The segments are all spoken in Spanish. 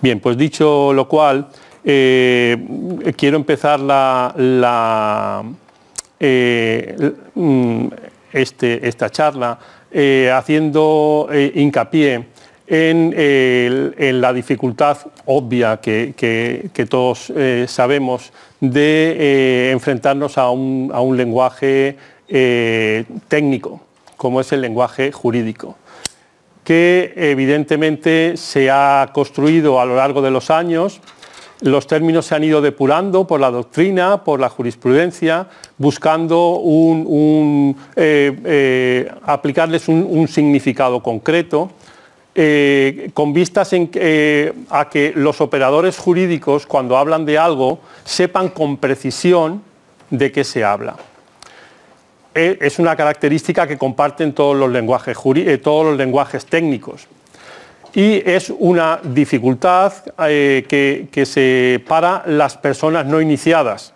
Bien, pues dicho lo cual, eh, quiero empezar eh, mm, este, esta charla eh, haciendo hincapié en, la dificultad obvia que, todos sabemos de enfrentarnos a un lenguaje técnico, como es el lenguaje jurídico que evidentemente se ha construido a lo largo de los años. Los términos se han ido depurando por la doctrina, por la jurisprudencia, buscando eh, eh, aplicarles un, significado concreto, eh, con vistas a que los operadores jurídicos, cuando hablan de algo, sepan con precisión de qué se habla. Eh, es una característica que comparten todos los lenguajes, eh, todos los lenguajes técnicos. Y es una dificultad eh, que, se para las personas no iniciadas.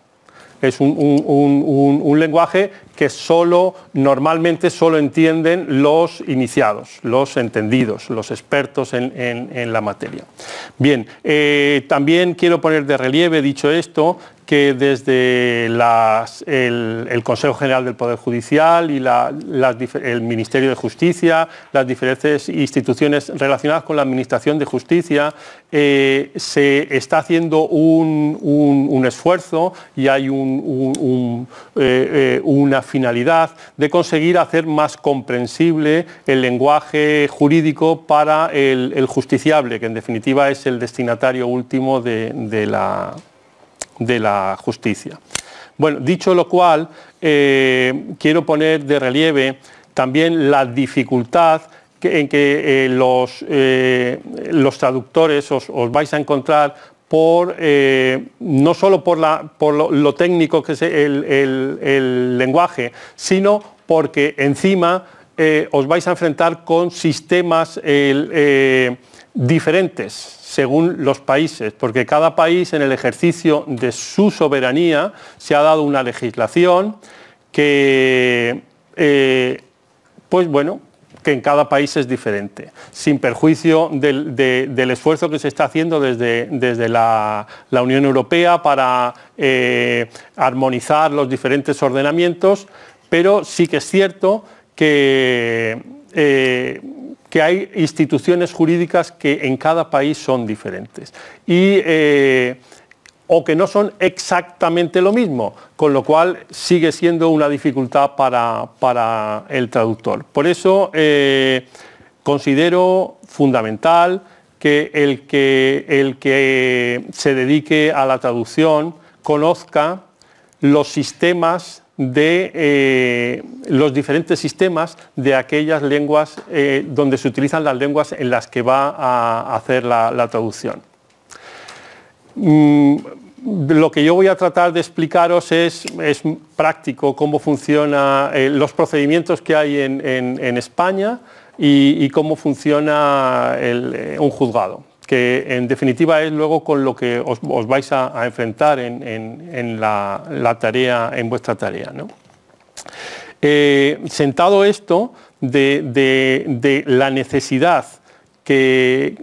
Es un, un, un, un lenguaje que solo, normalmente solo entienden los iniciados, los entendidos, los expertos en, la materia. Bien, eh, también quiero poner de relieve, dicho esto, que desde el, Consejo General del Poder Judicial y el Ministerio de Justicia, las diferentes instituciones relacionadas con la Administración de Justicia, eh, se está haciendo un, esfuerzo y hay un, eh, eh, una finalidad de conseguir hacer más comprensible el lenguaje jurídico para el, justiciable, que en definitiva es el destinatario último de, la, justicia. Bueno, dicho lo cual, eh, quiero poner de relieve también la dificultad en que eh, eh, los, traductores os, os, vais a encontrar eh, no solo por, lo, técnico que es el, lenguaje, sino porque encima eh, os vais a enfrentar con sistemas eh, diferentes según los países, porque cada país en el ejercicio de su soberanía se ha dado una legislación que, pues bueno, que en cada país es diferente, sin perjuicio del, esfuerzo que se está haciendo desde, desde la, Unión Europea para eh, armonizar los diferentes ordenamientos, pero sí que es cierto que, eh, que hay instituciones jurídicas que en cada país son diferentes. Y, eh, o que no son exactamente lo mismo, con lo cual sigue siendo una dificultad para, el traductor. Por eso eh, considero fundamental que el, que se dedique a la traducción conozca los sistemas de eh, los diferentes sistemas de aquellas lenguas eh, donde se utilizan las lenguas en las que va a hacer la traducción. Mm, lo que yo voy a tratar de explicaros es, práctico cómo funcionan eh, los procedimientos que hay en, España y, cómo funciona eh, un juzgado, que en definitiva es luego con lo que os, vais a, enfrentar en, la, tarea, en vuestra tarea. ¿no? Eh, sentado esto de, la necesidad que,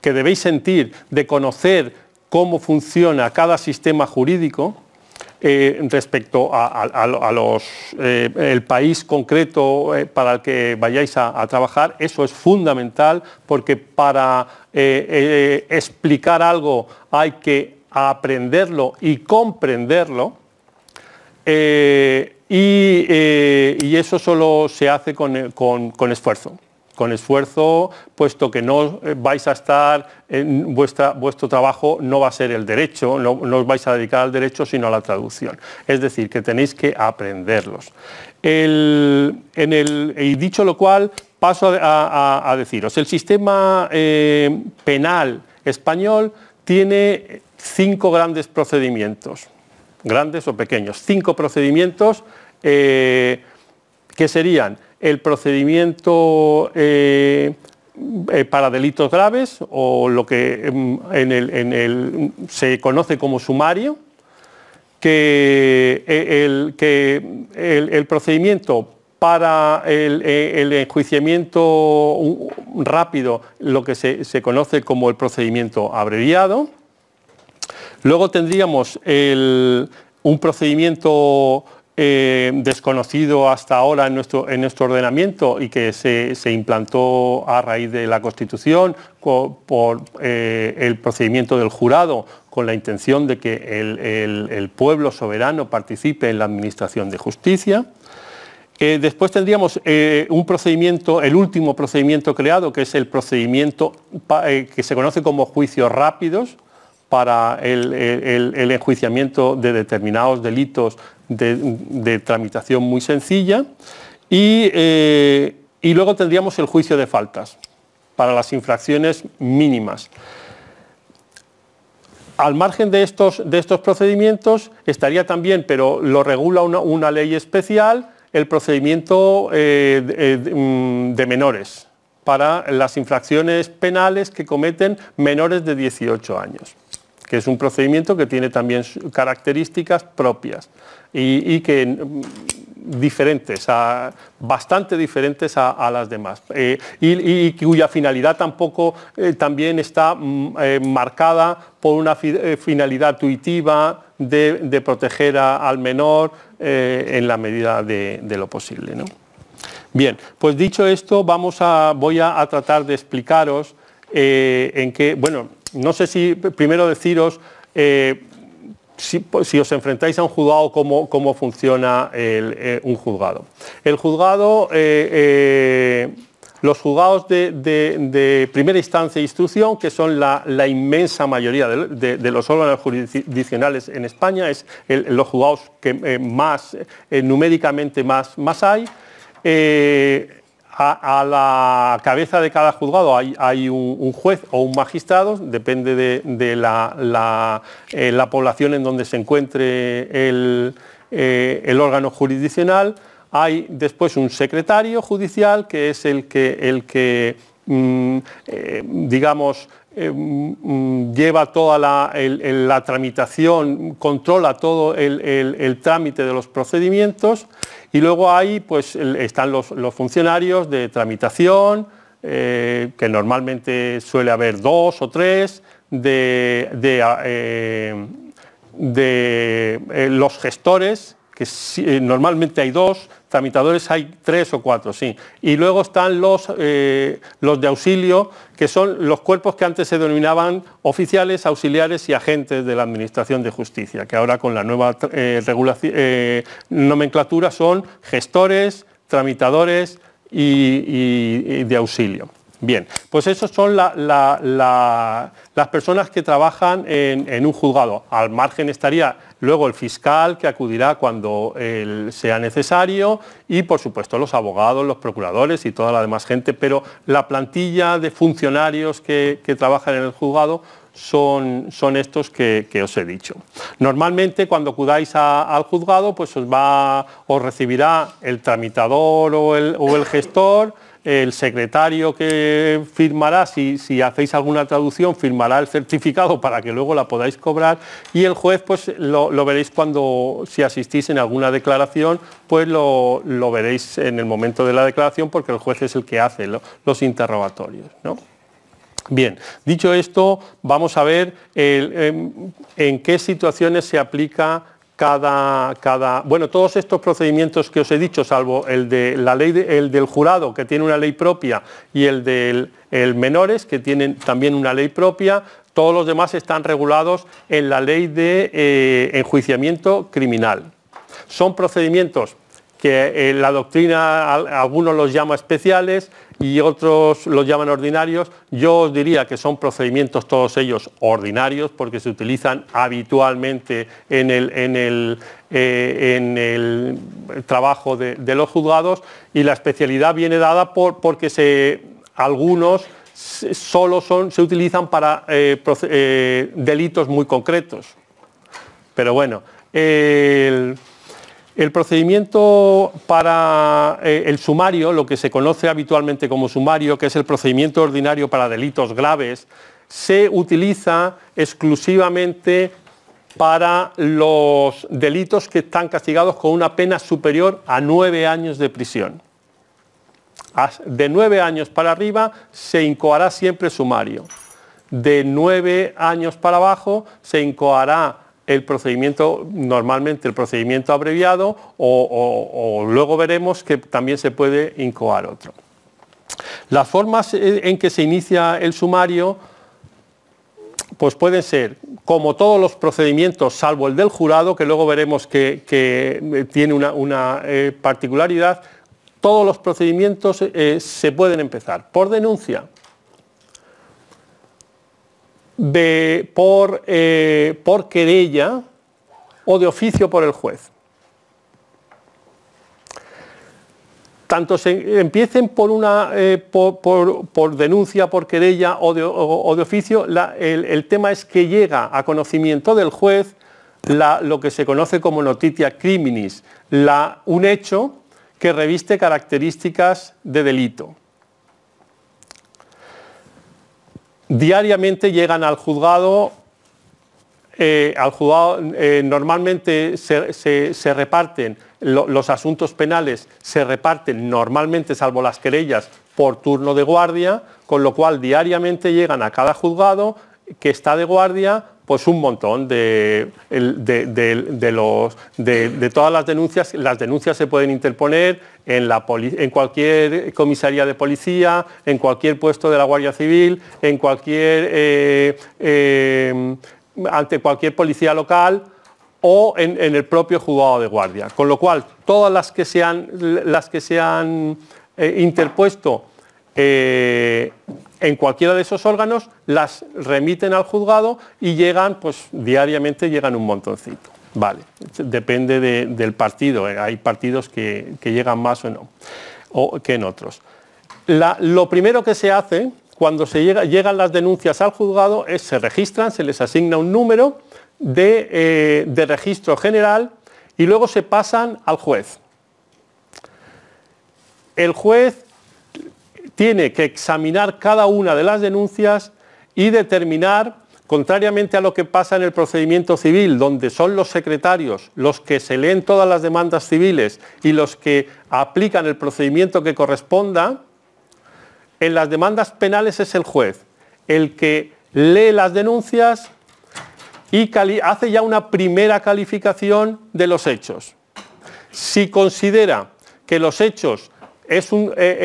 que debéis sentir de conocer cómo funciona cada sistema jurídico eh, respecto al eh, país concreto eh, para el que vayáis a, trabajar. Eso es fundamental porque para explicar algo hay que aprenderlo y comprenderlo. Y, eso solo se hace con esfuerzo con esfuerzo, puesto que no eh, vais a estar, en vuestra, vuestro trabajo no va a ser el derecho, no, os vais a dedicar al derecho, sino a la traducción. Es decir, que tenéis que aprenderlos. en el, y dicho lo cual, paso a, deciros, el sistema eh, penal español tiene cinco grandes procedimientos, grandes o pequeños, cinco procedimientos eh, que serían el procedimiento eh, eh, para delitos graves o lo que mm, mm, se conoce como sumario, que eh, el, que el procedimiento para el, enjuiciamiento mm, rápido, lo que se, se, conoce como el procedimiento abreviado. Luego tendríamos un procedimiento eh, desconocido hasta ahora en nuestro, en nuestro ordenamiento y que se, implantó a raíz de la Constitución por eh, el procedimiento del jurado con la intención de que el, pueblo soberano participe en la administración de justicia. Eh, después tendríamos un procedimiento, el último procedimiento creado, que es el procedimiento que se conoce como juicios rápidos, para el, enjuiciamiento de determinados delitos de, tramitación muy sencilla eh, y, luego tendríamos el juicio de faltas para las infracciones mínimas. Al margen de estos, procedimientos estaría también, pero lo regula una, ley especial, el procedimiento eh, eh, mm, de, menores para las infracciones penales que cometen menores de 18 años que es un procedimiento que tiene también características propias y, que mm, diferentes, a, bastante diferentes a, las demás, eh, y, cuya finalidad tampoco eh, también está mm, eh, marcada por una finalidad intuitiva de, proteger al menor en la medida de, lo posible. Bien, pues dicho esto, vamos a, voy a, tratar de explicaros eh, en que, bueno, no sé si primero deciros eh, si, os enfrentáis a un juzgado, cómo, cómo funciona eh, un juzgado. El juzgado, los juzgados de, primera instancia e instrucción, que son la, inmensa mayoría de, los órganos jurisdiccionales en España, es los juzgados que más numéricamente más, más hay, a, la cabeza de cada juzgado hay, un, juez o un magistrado, depende de, eh, la, población en donde se encuentre eh, el, órgano jurisdiccional. Hay después un secretario judicial que es el que, mm, eh, digamos, eh, mm, mm, lleva toda la, tramitación, controla todo el, trámite de los procedimientos y luego ahí pues, están los, funcionarios de tramitación, eh, que normalmente suele haber dos o tres, de, eh, los gestores, que normalmente hay dos, tramitadores hay tres o cuatro, sí. Y luego están eh, los, de auxilio, que son los cuerpos que antes se denominaban oficiales, auxiliares y agentes de la Administración de Justicia, que ahora con la nueva eh, eh, nomenclatura son gestores, tramitadores y de auxilio. Bien, pues esos son las personas que trabajan en, un juzgado. Al margen estaría luego el fiscal que acudirá cuando eh, sea necesario y por supuesto los abogados, los procuradores y toda la demás gente, pero la plantilla de funcionarios que, trabajan en el juzgado son, estos que, os he dicho. Normalmente cuando acudáis al juzgado pues os, va, os recibirá el tramitador o el gestor el secretario que firmará, si, hacéis alguna traducción, firmará el certificado para que luego la podáis cobrar y el juez pues lo, veréis cuando, si asistís en alguna declaración, pues lo, veréis en el momento de la declaración porque el juez es el que hace los interrogatorios. Bien, dicho esto, vamos a ver em, en qué situaciones se aplica cada, cada, Bueno, todos estos procedimientos que os he dicho, salvo el, de la ley del jurado, que tiene una ley propia, y el del menores, que tienen también una ley propia, todos los demás están regulados en la ley de eh, enjuiciamiento criminal. Son procedimientos que eh, la doctrina, algunos los llama especiales, y otros los llaman ordinarios. Yo os diría que son procedimientos todos ellos ordinarios porque se utilizan habitualmente en el, en el, eh, en el trabajo de, los juzgados y la especialidad viene dada porque se, algunos solo son, se utilizan para eh, eh, delitos muy concretos. Pero bueno, el, el procedimiento para eh, el sumario, lo que se conoce habitualmente como sumario, que es el procedimiento ordinario para delitos graves, se utiliza exclusivamente para los delitos que están castigados con una pena superior a nueve años de prisión. De nueve años para arriba se incoará siempre sumario. De nueve años para abajo se incoará el procedimiento, normalmente el procedimiento abreviado o, luego veremos que también se puede incoar otro. Las formas eh, en que se inicia el sumario pues pueden ser, como todos los procedimientos, salvo el del jurado, que luego veremos que, eh, tiene una, eh, particularidad, todos los procedimientos se pueden empezar por denuncia, de, eh, por, querella o de oficio por el juez. tanto se empiecen por una eh, por, denuncia, por querella o de, o de oficio, el, tema es que llega a conocimiento del juez lo que se conoce como notitia criminis, un hecho que reviste características de delito. diariamente llegan al juzgado, eh, al juzgado eh, normalmente se, reparten los asuntos penales, se reparten normalmente, salvo las querellas, por turno de guardia, con lo cual diariamente llegan a cada juzgado que está de guardia pues un montón de, de, de, todas las denuncias. Las denuncias se pueden interponer en, la en cualquier comisaría de policía, en cualquier puesto de la Guardia Civil, en cualquier, eh, eh, ante cualquier policía local o en, el propio juzgado de guardia. Con lo cual, todas las que se han, las que eh, interpuesto eh, en cualquiera de esos órganos las remiten al juzgado y llegan, pues diariamente llegan un montoncito. Vale, depende del partido, eh, hay partidos que, llegan más o no, o que en otros. lo primero que se hace cuando se llegan las denuncias al juzgado es se registran, se les asigna un número de, eh, de registro general y luego se pasan al juez. El juez tiene que examinar cada una de las denuncias y determinar, contrariamente a lo que pasa en el procedimiento civil, donde son los secretarios los que se leen todas las demandas civiles y los que aplican el procedimiento que corresponda, en las demandas penales es el juez el que lee las denuncias y hace ya una primera calificación de los hechos. Si considera que los hechos eh,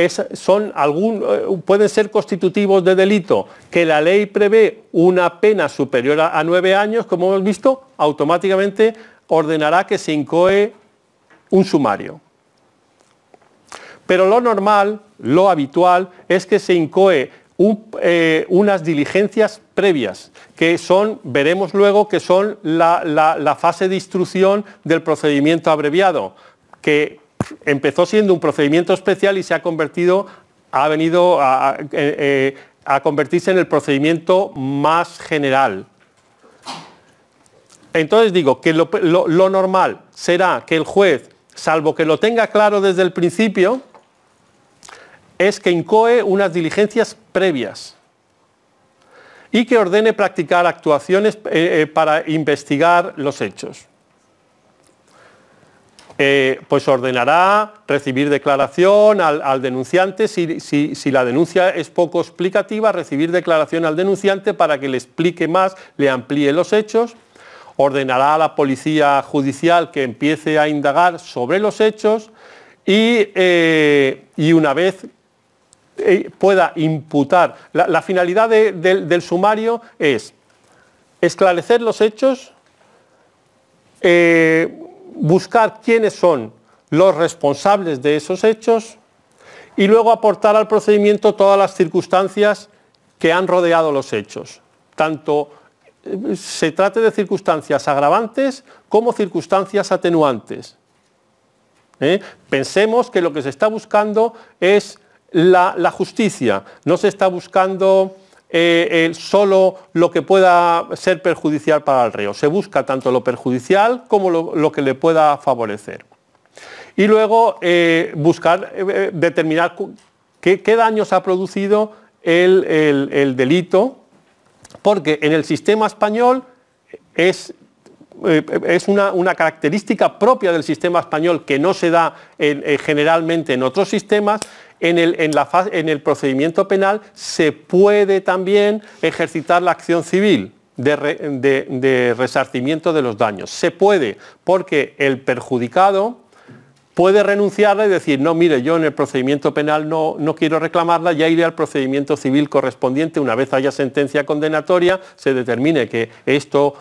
son eh, pueden ser constitutivos de delito que la ley prevé una pena superior a, nueve años, como hemos visto, automáticamente ordenará que se incoe un sumario. Pero lo normal, lo habitual, es que se incoe eh, unas diligencias previas, que son, veremos luego, que son la, la fase de instrucción del procedimiento abreviado, que empezó siendo un procedimiento especial y se ha convertido, ha venido a, eh, eh, convertirse en el procedimiento más general. Entonces digo que lo, normal será que el juez, salvo que lo tenga claro desde el principio, es que incoe unas diligencias previas y que ordene practicar actuaciones eh, para investigar los hechos. Eh, pues ordenará recibir declaración al, denunciante, si, la denuncia es poco explicativa, recibir declaración al denunciante para que le explique más, le amplíe los hechos, ordenará a la policía judicial que empiece a indagar sobre los hechos y, eh, una vez eh, pueda imputar. La, finalidad del sumario es esclarecer los hechos, buscar quiénes son los responsables de esos hechos y luego aportar al procedimiento todas las circunstancias que han rodeado los hechos, tanto eh, se trate de circunstancias agravantes como circunstancias atenuantes. ¿Eh? Pensemos que lo que se está buscando es la justicia, no se está buscando eh, eh, solo lo que pueda ser perjudicial para el río. Se busca tanto lo perjudicial como lo, que le pueda favorecer. Y luego eh, buscar eh, determinar qué, daños ha producido el, delito, porque en el sistema español es, una, característica propia del sistema español que no se da generalmente en otros sistemas, en el, procedimiento penal se puede también ejercitar la acción civil. De, de resarcimiento de los daños. Se puede, porque el perjudicado puede renunciarla y decir, no, mire, yo en el procedimiento penal no, quiero reclamarla, ya iré al procedimiento civil correspondiente, una vez haya sentencia condenatoria, se determine que estos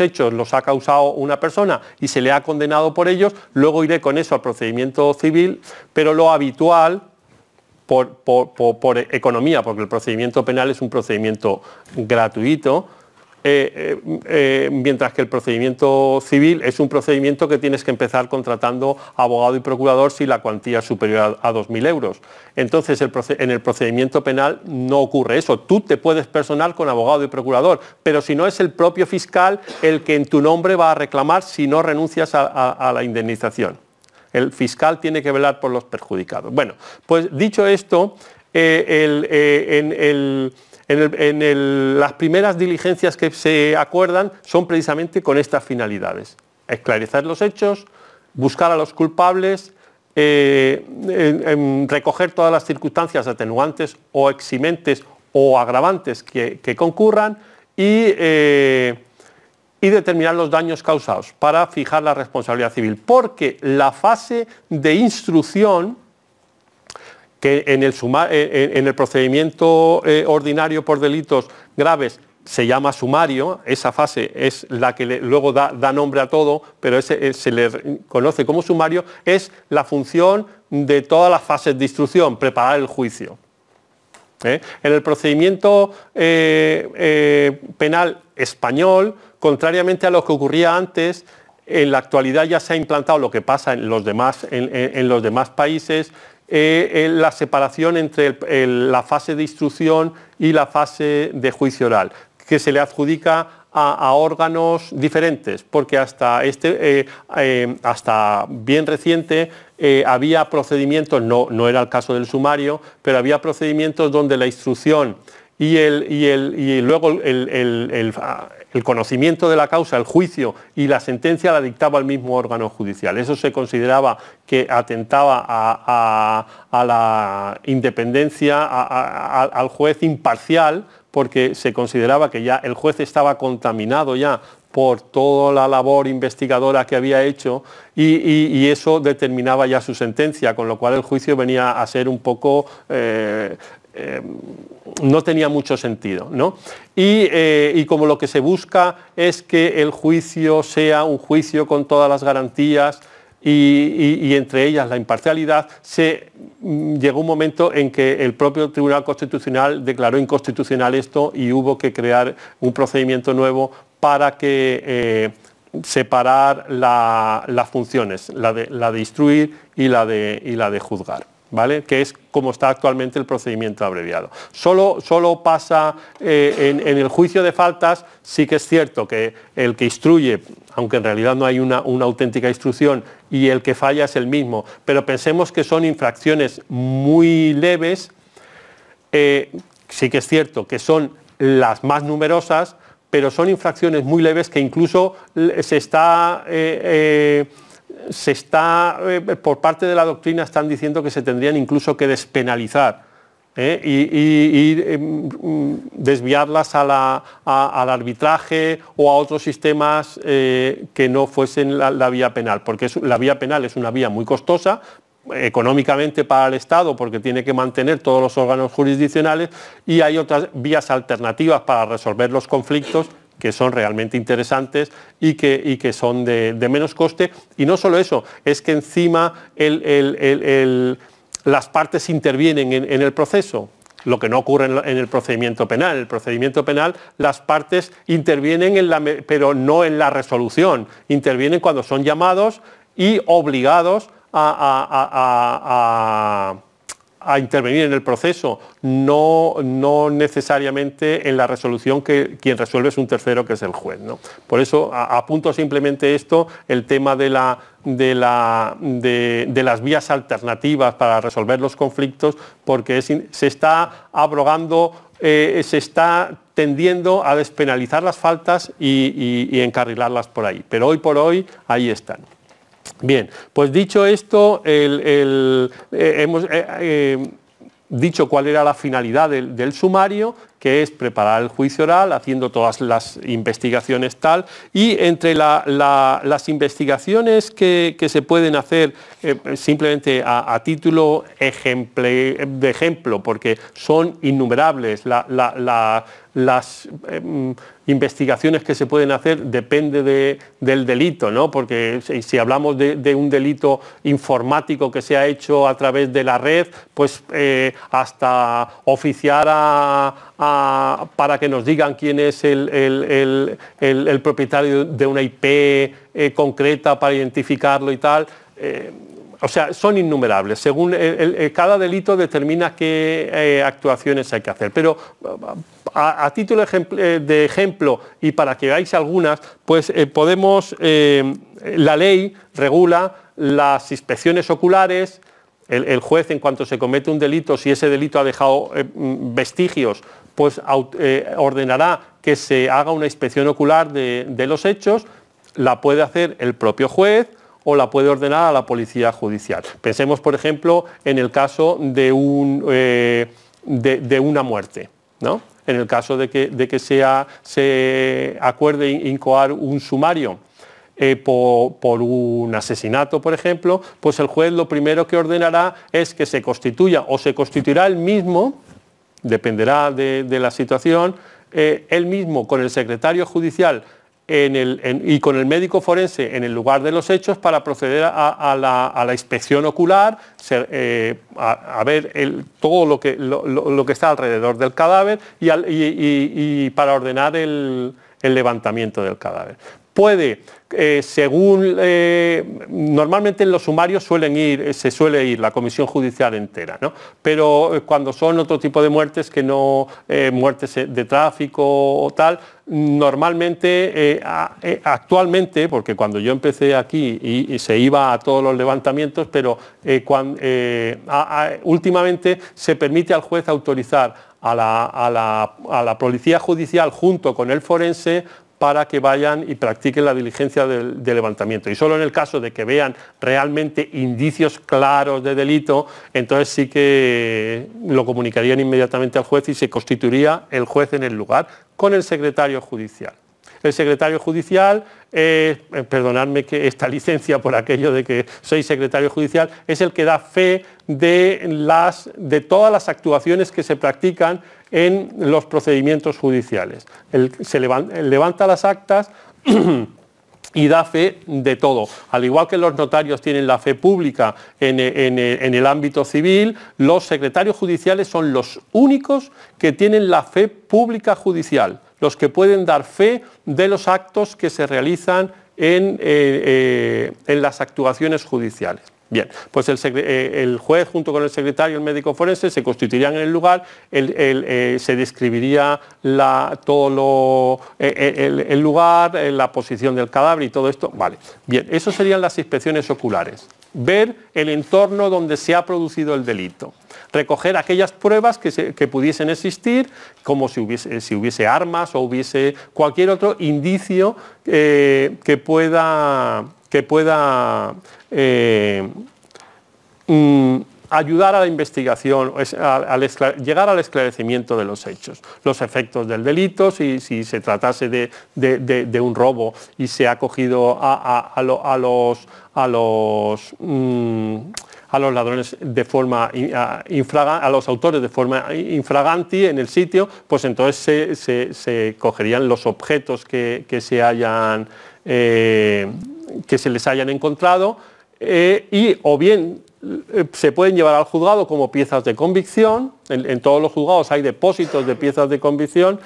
hechos los ha causado una persona y se le ha condenado por ellos, luego iré con eso al procedimiento civil, pero lo habitual, por economía, porque el procedimiento penal es un procedimiento gratuito, eh, eh, eh, mientras que el procedimiento civil es un procedimiento que tienes que empezar contratando abogado y procurador si la cuantía es superior a, 2.000 euros. Entonces, en el procedimiento penal no ocurre eso. Tú te puedes personal con abogado y procurador, pero si no es el propio fiscal el que en tu nombre va a reclamar si no renuncias a, la indemnización. El fiscal tiene que velar por los perjudicados. Bueno, pues dicho esto, en el en, las primeras diligencias que se acuerdan son precisamente con estas finalidades. Esclarecer los hechos, buscar a los culpables, eh, recoger todas las circunstancias atenuantes o eximentes o agravantes que, concurran eh, y, determinar los daños causados para fijar la responsabilidad civil. Porque la fase de instrucción que en el, eh, procedimiento eh, ordinario por delitos graves se llama sumario, esa fase es la que luego da, nombre a todo, pero eh, se le conoce como sumario, es la función de todas las fases de instrucción, preparar el juicio. En el procedimiento penal español, contrariamente a lo que ocurría antes, en la actualidad ya se ha implantado lo que pasa en los demás países, eh, eh, la separación entre la fase de instrucción y la fase de juicio oral, que se le adjudica a, órganos diferentes, porque hasta, este, eh, hasta bien reciente había procedimientos, no, no era el caso del sumario, pero había procedimientos donde la instrucción y, el, y, el, luego el, el conocimiento de la causa, el juicio y la sentencia la dictaba el mismo órgano judicial. Eso se consideraba que atentaba a, la independencia, al juez imparcial, porque se consideraba que ya el juez estaba contaminado ya por toda la labor investigadora que había hecho y, eso determinaba ya su sentencia, con lo cual el juicio venía a ser un poco eh, Em, no tenía mucho sentido. ¿no? Eh, y, como lo que se busca es que el juicio sea un juicio con todas las garantías y, entre ellas la imparcialidad, se mm, llegó un momento en que el propio Tribunal Constitucional declaró inconstitucional esto y hubo que crear un procedimiento nuevo para que eh, separar las funciones, la de, la instruir y la de, y la de juzgar que es como está actualmente el procedimiento abreviado. Solo, solo pasa eh, en, el juicio de faltas, sí que es cierto que el que instruye, aunque en realidad no hay una, auténtica instrucción, y el que falla es el mismo, pero pensemos que son infracciones muy leves, eh, sí que es cierto que son las más numerosas, pero son infracciones muy leves que incluso se está... Eh, se está, eh, por parte de la doctrina están diciendo que se tendrían incluso que despenalizar ¿eh? y, mm, desviarlas al arbitraje o a otros sistemas eh, que no fuesen la, vía penal, porque la vía penal es una vía muy costosa, económicamente para el Estado porque tiene que mantener todos los órganos jurisdiccionales y hay otras vías alternativas para resolver los conflictos que son realmente interesantes y que, que son de, menos coste. Y no solo eso, es que encima las partes intervienen en, el proceso lo que no ocurre en el procedimiento penal. En el procedimiento penal las partes intervienen, en la, pero no en la resolución, intervienen cuando son llamados y obligados a a intervenir en el proceso, no, no necesariamente en la resolución que quien resuelve es un tercero que es el juez. ¿no? Por eso apunto simplemente esto, el tema de, la, de, la, de, las vías alternativas para resolver los conflictos, porque se está abrogando, eh, se está tendiendo a despenalizar las faltas y encarrilarlas por ahí. Pero hoy por hoy ahí están. Bien, pues dicho esto, eh, hemos eh, eh, dicho cuál era la finalidad del sumario que es preparar el juicio oral, haciendo todas las investigaciones tal, y entre las investigaciones que, se pueden hacer eh, simplemente a, título de ejemplo, porque son innumerables, las em, investigaciones que se pueden hacer depende del delito, ¿no? porque si, hablamos de, un delito informático que se ha hecho a través de la red, pues eh, hasta oficiar a para que nos digan quién es el, propietario de una IP eh, concreta para identificarlo y tal. Eh, o sea, son innumerables. Según eh, cada delito determina qué actuaciones hay que hacer. Pero a, título de ejemplo y para que veáis algunas, pues podemos, la ley regula las inspecciones oculares, el, juez en cuanto se comete un delito, si ese delito ha dejado vestigios, pues eh, ordenará que se haga una inspección ocular de, los hechos, la puede hacer el propio juez, o la puede ordenar a la policía judicial. Pensemos, por ejemplo, en el caso de, un, eh, de, una muerte, en el caso de que, sea, se acuerde incoar un sumario. Eh, por, por, un asesinato, por ejemplo, pues el juez lo primero que ordenará es que se constituya o se constituirá el mismo dependerá de, la situación, eh, él mismo con el secretario judicial y con el médico forense en el lugar de los hechos para proceder a, la, inspección ocular, eh, a, ver todo lo que, está alrededor del cadáver y, para ordenar el levantamiento del cadáver puede, eh, según eh, normalmente en los sumarios suelen ir, eh, se suele ir la comisión judicial entera, ¿no? pero cuando son otro tipo de muertes que no muertes de tráfico o tal, normalmente actualmente, porque cuando yo empecé aquí y, se iba a todos los levantamientos, pero últimamente se permite al juez autorizar a la, policía judicial junto con el forense para que vayan y practiquen la diligencia de levantamiento. Y solo en el caso de que vean realmente indicios claros de delito, entonces sí que lo comunicarían inmediatamente al juez y se constituiría el juez en el lugar con el secretario judicial el secretario judicial, eh, eh, perdonadme que esta licencia por aquello de que soy secretario judicial, es el que da fe de, las, de todas las actuaciones que se practican en los procedimientos judiciales. se levanta, las actas y da fe de todo. Al igual que los notarios tienen la fe pública en, el ámbito civil, los secretarios judiciales son los únicos que tienen la fe pública judicial, los que pueden dar fe de los actos que se realizan en eh, eh, las actuaciones judiciales. Bien, pues eh, el, juez junto con el secretario y el médico forense se constituirían en el lugar, eh, se describiría la, todo eh, el, lugar, la posición del cadáver y todo esto. Vale, bien, eso serían las inspecciones oculares. Ver el entorno donde se ha producido el delito. Recoger aquellas pruebas que, pudiesen existir, como si hubiese, si hubiese, armas o hubiese cualquier otro indicio que pueda que pueda eh, mm, ayudar a la investigación, llegar al esclarecimiento de los hechos, los efectos del delito, si, se tratase de, un robo y se ha cogido a, mm, los, ladrones de forma a los autores de forma infraganti en el sitio, pues entonces se, cogerían los objetos que se hayan eh, que se les hayan encontrado eh, y o bien eh, se pueden llevar al juzgado como piezas de convicción, en, todos los juzgados hay depósitos de piezas de convicción,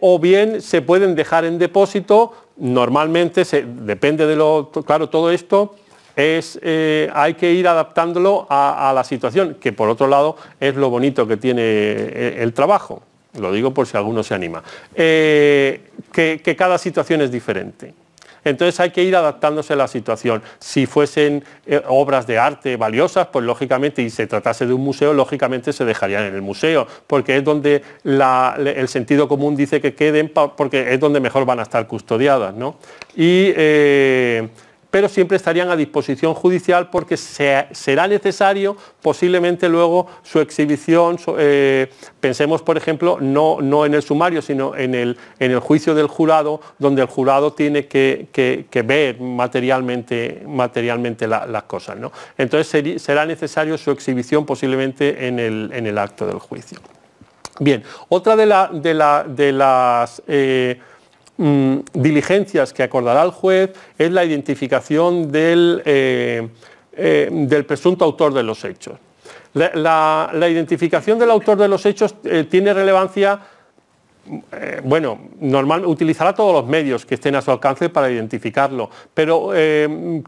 o bien se pueden dejar en depósito, normalmente depende de lo, claro, todo esto es, hay que ir adaptándolo a, la situación, que por otro lado es lo bonito que tiene el, trabajo. Lo digo por si alguno se anima. Eh, que, cada situación es diferente. Entonces hay que ir adaptándose a la situación. Si fuesen eh, obras de arte valiosas, pues lógicamente, y se tratase de un museo, lógicamente se dejarían en el museo, porque es donde el sentido común dice que queden, porque es donde mejor van a estar custodiadas. ¿no? Y eh, pero siempre estarían a disposición judicial porque será necesario posiblemente luego su exhibición, eh, pensemos por ejemplo, no, no en el sumario, sino en el, en el juicio del jurado, donde el jurado tiene que, ver materialmente, materialmente las cosas. ¿no? Entonces será necesario su exhibición posiblemente en el, en el acto del juicio. Bien, otra de, las... Eh, Mm, diligencias que acordará el juez es la identificación del, eh, eh, del presunto autor de los hechos. La, identificación del autor de los hechos eh, tiene relevancia, bueno, normal, utilizará todos los medios que estén a su alcance para identificarlo, pero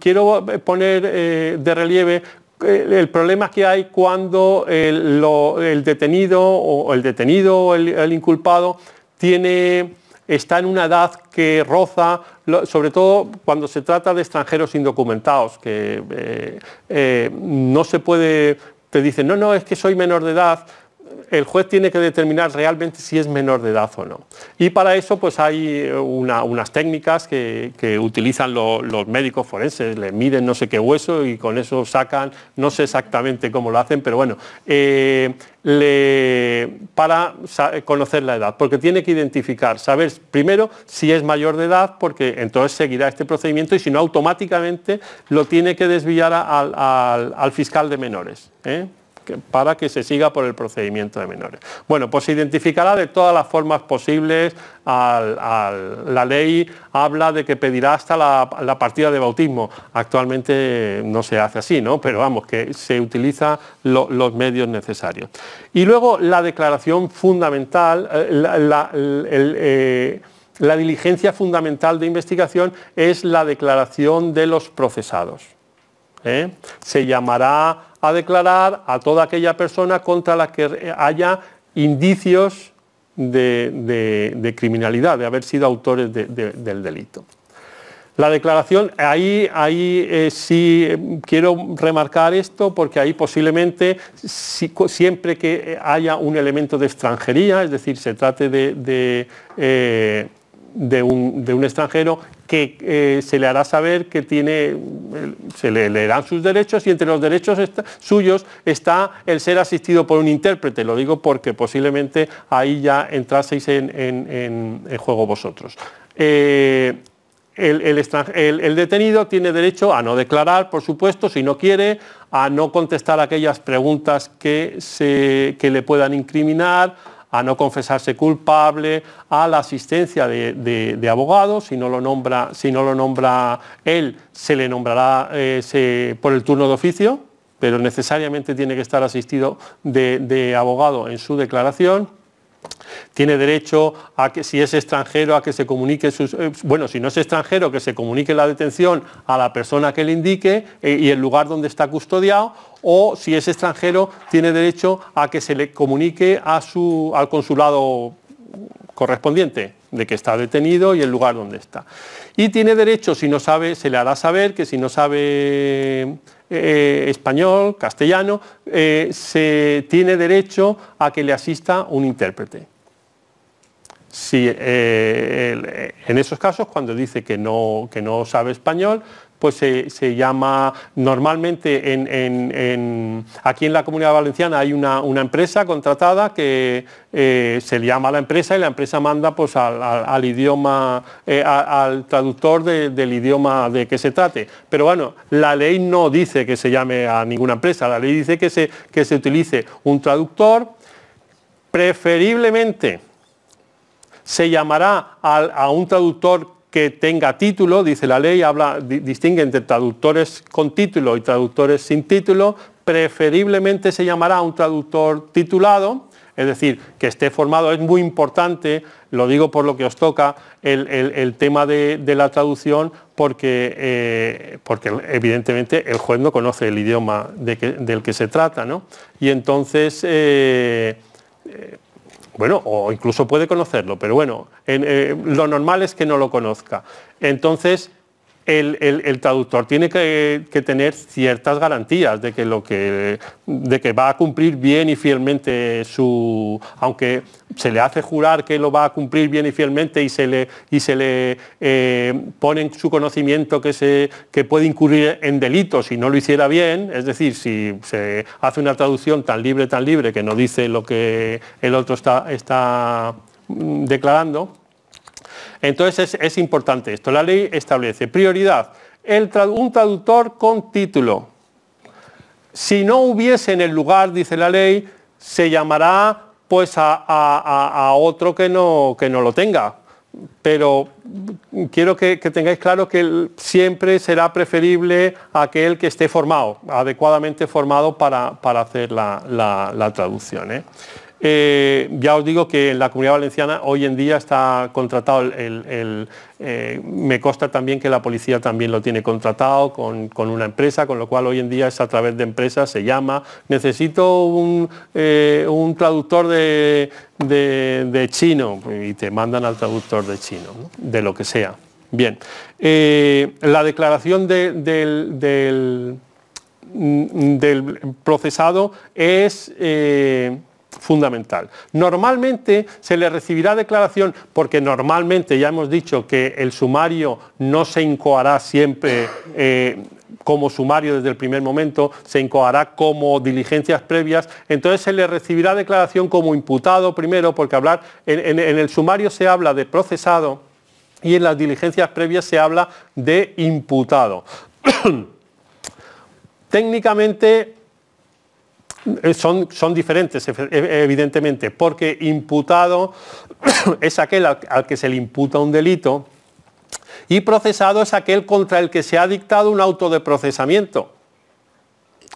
quiero poner de relieve el problema que hay cuando el, detenido o el detenido o el inculpado tiene está en una edad que roza, sobre todo cuando se trata de extranjeros indocumentados, que eh, eh, no se puede, te dicen, no, no, es que soy menor de edad, el juez tiene que determinar realmente si es menor de edad o no. Y para eso pues hay eh, unas técnicas que, utilizan los médicos forenses, le miden no sé qué hueso y con eso sacan, no sé exactamente cómo lo hacen, pero bueno, eh, para conocer la edad, porque tiene que identificar, saber primero si es mayor de edad, porque entonces seguirá este procedimiento y si no, automáticamente lo tiene que desviar al, fiscal de menores. ¿eh? para que se siga por el procedimiento de menores. Bueno, pues se identificará de todas las formas posibles. la ley habla de que pedirá hasta la, partida de bautismo. Actualmente no se hace así, ¿no? Pero vamos, que se utilizan los medios necesarios. Y luego la declaración fundamental, eh, eh, la, diligencia fundamental de investigación es la declaración de los procesados. ¿eh? se llamará a declarar a toda aquella persona contra la que haya indicios de, criminalidad, de haber sido autores del delito. La declaración, ahí, ahí eh, sí eh, quiero remarcar esto porque ahí posiblemente siempre que haya un elemento de extranjería, es decir, se trate de, eh, de un, extranjero que eh, se le hará saber que tiene, se le leerán sus derechos y entre los derechos suyos está el ser asistido por un intérprete. Lo digo porque posiblemente ahí ya entraseis en, juego vosotros. Eh, el, el, detenido tiene derecho a no declarar, por supuesto, si no quiere, a no contestar aquellas preguntas que, se, que le puedan incriminar, a no confesarse culpable, a la asistencia de, abogado, si no, lo nombra, si no lo nombra él, se le nombrará eh, por el turno de oficio, pero necesariamente tiene que estar asistido de abogado en su declaración tiene derecho a que si es extranjero a que se comunique sus eh, bueno si no es extranjero que se comunique la detención a la persona que le indique eh, y el lugar donde está custodiado o si es extranjero tiene derecho a que se le comunique a su, al consulado correspondiente de que está detenido y el lugar donde está. Y tiene derecho, si no sabe, se le hará saber que si no sabe eh, español, castellano, eh, se tiene derecho a que le asista un intérprete. Si, eh, en esos casos, cuando dice que no, que no sabe español, pues se, llama, normalmente aquí en la Comunidad Valenciana hay una, empresa contratada que eh, se llama a la empresa y la empresa manda pues al, idioma, eh, al traductor del idioma de que se trate. Pero bueno, la ley no dice que se llame a ninguna empresa, la ley dice que se, que se utilice un traductor preferiblemente se llamará a, a un traductor que tenga título, dice la ley, distingue entre traductores con título y traductores sin título, preferiblemente se llamará un traductor titulado, es decir, que esté formado, es muy importante, lo digo por lo que os toca, el, tema de, la traducción, porque, eh, porque evidentemente el juez no conoce el idioma del que se trata, Y entonces... Eh, eh, bueno, o incluso puede conocerlo, pero bueno, eh, lo normal es que no lo conozca. Entonces, el, traductor tiene que, tener ciertas garantías de que, lo de que va a cumplir bien y fielmente su... Aunque se le hace jurar que lo va a cumplir bien y fielmente y se le, y se le eh, pone en su conocimiento que, se, puede incurrir en delitos si no lo hiciera bien, es decir, si se hace una traducción tan libre, tan libre, que no dice lo que el otro está mm, declarando, entonces es, importante esto. La ley establece prioridad el, un traductor con título. Si no hubiese en el lugar, dice la ley, se llamará pues a, otro que no, que no lo tenga pero quiero que, tengáis claro que siempre será preferible aquel que esté formado, adecuadamente formado para, hacer la, traducción. ¿eh? Eh, ya os digo que en la Comunidad Valenciana hoy en día está contratado el... Eh, me consta también que la policía también lo tiene contratado con, una empresa, con lo cual hoy en día es a través de empresas, se llama, necesito un, eh, traductor de, chino y te mandan al traductor de chino, de lo que sea. Bien, la declaración del, mm, del, procesado es fundamental. Normalmente se le recibirá declaración porque normalmente ya hemos dicho que el sumario no se incoará siempre eh, como sumario desde el primer momento, se incoará como diligencias previas, entonces se le recibirá declaración como imputado primero, porque hablar en el sumario se habla de procesado y en las diligencias previas se habla de imputado. Técnicamente eh, son, son diferentes, e, evidentemente, porque imputado es aquel al, al que se le imputa un delito y procesado es aquel contra el que se ha dictado un auto de procesamiento.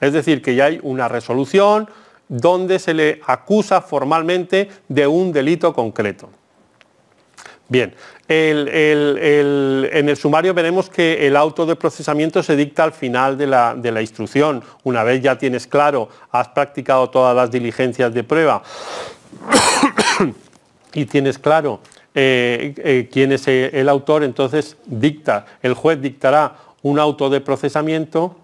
Es decir, que ya hay una resolución donde se le acusa formalmente de un delito concreto. Bien, en el sumario veremos que el auto de procesamiento se dicta al final de la, instrucción, una vez ya tienes claro, has practicado todas las diligencias de prueba y tienes claro eh, eh, quién es el autor, entonces dicta, el juez dictará un auto de procesamiento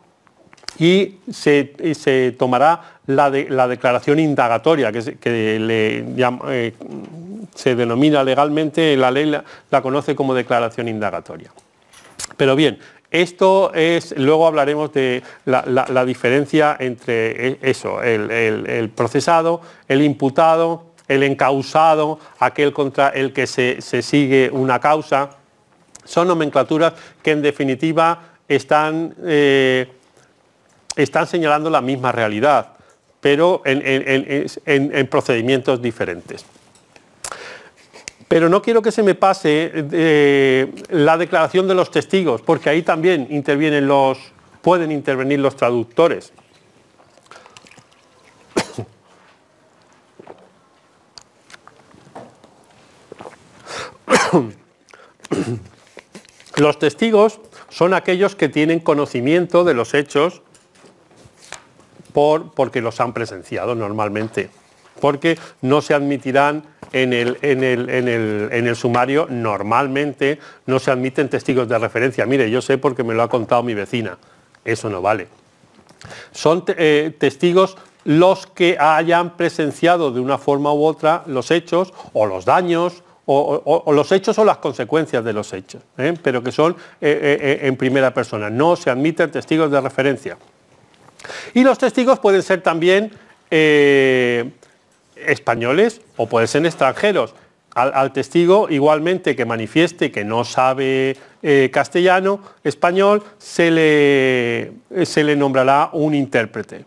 y se, tomará la, declaración indagatoria, que, le eh, se denomina legalmente, la ley la, conoce como declaración indagatoria. Pero bien, esto es, luego hablaremos de la, diferencia entre e, eso, el, procesado, el imputado, el encausado, aquel contra el que se, sigue una causa. Son nomenclaturas que en definitiva están, eh, están señalando la misma realidad, pero en procedimientos diferentes. Pero no quiero que se me pase eh, la declaración de los testigos, porque ahí también intervienen los, pueden intervenir los traductores. Los testigos son aquellos que tienen conocimiento de los hechos porque los han presenciado normalmente porque no se admitirán en el, en el, sumario, normalmente no se admiten testigos de referencia. Mire, yo sé porque me lo ha contado mi vecina. Eso no vale. Son eh, testigos los que hayan presenciado de una forma u otra los hechos o los daños o, los hechos o las consecuencias de los hechos, ¿eh? pero que son eh, en primera persona. No se admiten testigos de referencia. Y los testigos pueden ser también españoles o pueden ser extranjeros. Al, testigo igualmente que manifieste que no sabe eh, castellano, español, se le, eh, se le nombrará un intérprete.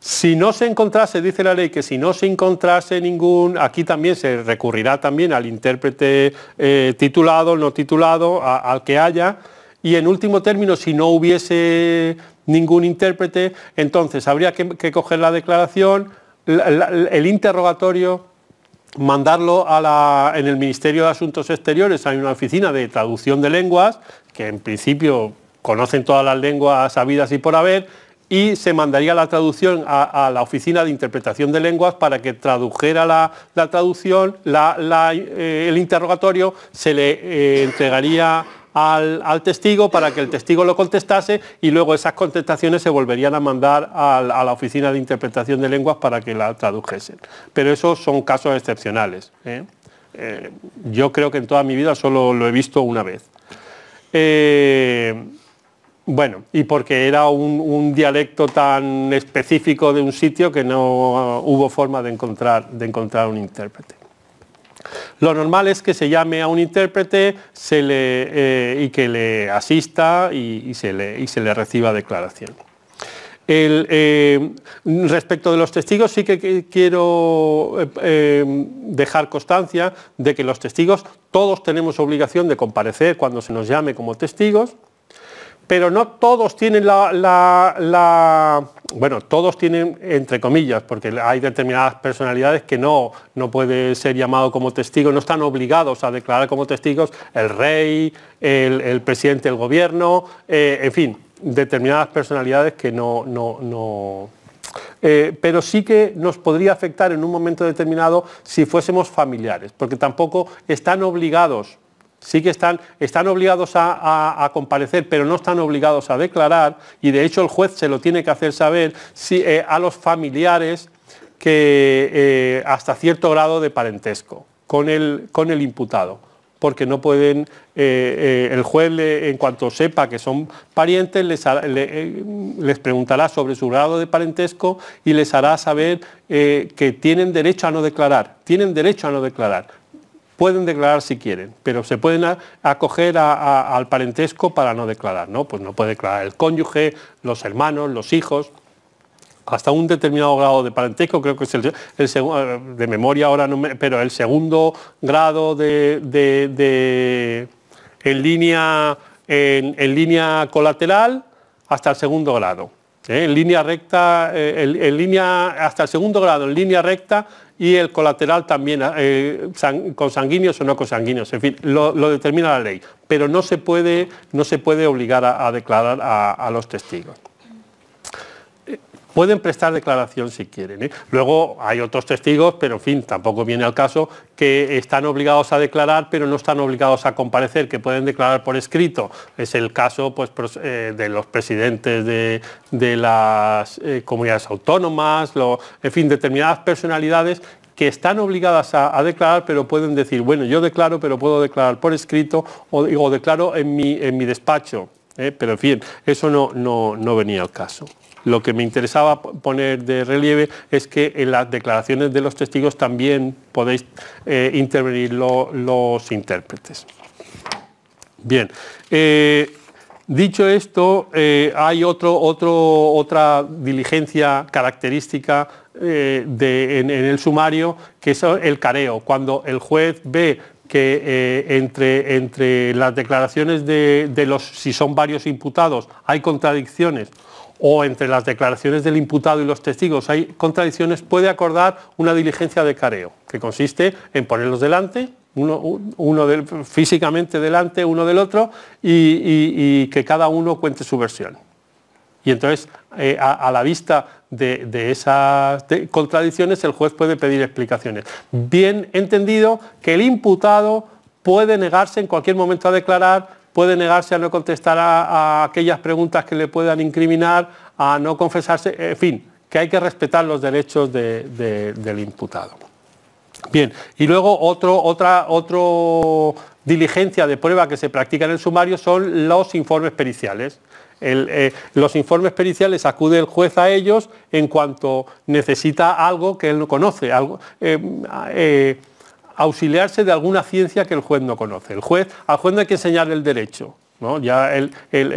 Si no se encontrase, dice la ley, que si no se encontrase ningún, aquí también se recurrirá también al intérprete eh, titulado, no titulado, al que haya, y en último término, si no hubiese ningún intérprete, entonces habría que coger la declaración, el interrogatorio mandarlo en el Ministerio de Asuntos Exteriores hay una oficina de traducción de lenguas, que en principio conocen todas las lenguas habidas y por haber, y se mandaría la traducción a, la oficina de interpretación de lenguas para que tradujera la, traducción, eh, el interrogatorio se le eh, entregaría al, testigo para que el testigo lo contestase y luego esas contestaciones se volverían a mandar a, la oficina de interpretación de lenguas para que la tradujesen. Pero esos son casos excepcionales. ¿eh? Eh, yo creo que en toda mi vida solo lo he visto una vez. Eh, bueno, y porque era un, un, dialecto tan específico de un sitio que no hubo forma de encontrar, de encontrar un intérprete. Lo normal es que se llame a un intérprete eh, y que le asista y, se le, reciba declaración. Eh, respecto de los testigos, sí que quiero eh, dejar constancia de que los testigos todos tenemos obligación de comparecer cuando se nos llame como testigos pero no todos tienen la, Bueno, todos tienen, entre comillas, porque hay determinadas personalidades que no, no puede ser llamado como testigo, no están obligados a declarar como testigos el rey, el, presidente del gobierno, eh, en fin, determinadas personalidades que no... no, eh, pero sí que nos podría afectar en un momento determinado si fuésemos familiares, porque tampoco están obligados sí que están, obligados a, comparecer, pero no están obligados a declarar, y de hecho el juez se lo tiene que hacer saber eh, a los familiares que eh, hasta cierto grado de parentesco con el, con el imputado, porque no pueden, eh, el juez en cuanto sepa que son parientes les, les, preguntará sobre su grado de parentesco y les hará saber que tienen derecho a no declarar, tienen derecho a no declarar, pueden declarar si quieren, pero se pueden acoger al parentesco para no declarar, ¿no? Pues no puede declarar el cónyuge, los hermanos, los hijos, hasta un determinado grado de parentesco, creo que es el, el eh, de memoria ahora, pero el segundo grado de, en, línea, en línea colateral hasta el segundo grado. ¿eh? en línea recta, eh, línea hasta el segundo grado, en línea recta y el colateral también, con eh, sanguíneos consanguíneos o no consanguíneos, en fin, lo, determina la ley, pero no se puede, obligar a, declarar a los testigos. Pueden prestar declaración si quieren. ¿eh? Luego hay otros testigos, pero en fin, tampoco viene al caso, que están obligados a declarar, pero no están obligados a comparecer, que pueden declarar por escrito. Es el caso pues, eh, de los presidentes de, las eh, comunidades autónomas, en fin, determinadas personalidades que están obligadas a, declarar, pero pueden decir, bueno, yo declaro, pero puedo declarar por escrito o, digo, declaro en mi, despacho. Pero en fin, eso no, no venía al caso. Lo que me interesaba poner de relieve es que en las declaraciones de los testigos también podéis eh, intervenir los intérpretes. Bien. Eh, dicho esto, eh, hay otro, otro, otra diligencia característica en, el sumario, que es el careo. Cuando el juez ve que eh, entre, entre, las declaraciones de, los, si son varios imputados, hay contradicciones, o entre las declaraciones del imputado y los testigos hay contradicciones, puede acordar una diligencia de careo, que consiste en ponerlos delante, uno, del, físicamente delante uno del otro, y, que cada uno cuente su versión. Y entonces, eh, a, la vista de, esas contradicciones el juez puede pedir explicaciones. Bien entendido que el imputado puede negarse en cualquier momento a declarar, puede negarse a no contestar a, aquellas preguntas que le puedan incriminar, a no confesarse, en fin, que hay que respetar los derechos del imputado. Bien, y luego otra diligencia de prueba que se practica en el sumario son los informes periciales. Eh, los informes periciales acude el juez a ellos en cuanto necesita algo que él no conoce, eh, eh, auxiliarse de alguna ciencia que el juez no conoce. El juez, al juez no hay que enseñar el derecho. Ya el, el,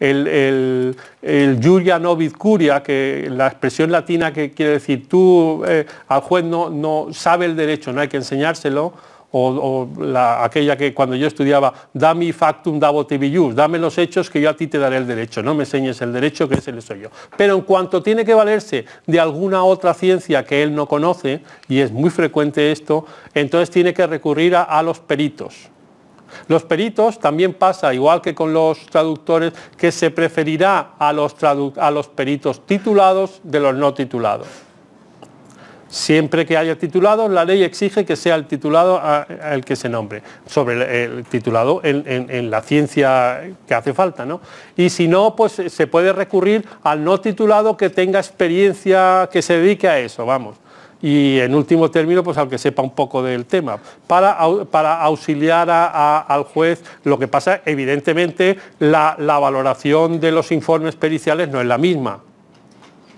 el, el Curia, que la expresión latina que quiere decir tú al juez no sabe el derecho, no hay que enseñárselo, o, aquella que cuando yo estudiaba, dami factum davo tibius, dame los hechos que yo a ti te daré el derecho, no me enseñes el derecho que ese le soy yo. Pero en cuanto tiene que valerse de alguna otra ciencia que él no conoce, y es muy frecuente esto, entonces tiene que recurrir a, los peritos. Los peritos también pasa, igual que con los traductores, que se preferirá a a los peritos titulados de los no titulados. Siempre que haya titulado... la ley exige que sea el titulado al que se nombre, sobre el, titulado en, la ciencia que hace falta. Y si no, pues eh, se puede recurrir al no titulado que tenga experiencia, que se dedique a eso, vamos. Y en último término, pues al que sepa un poco del tema, para, auxiliar al juez. Lo que pasa, evidentemente, la, la valoración de los informes periciales no es la misma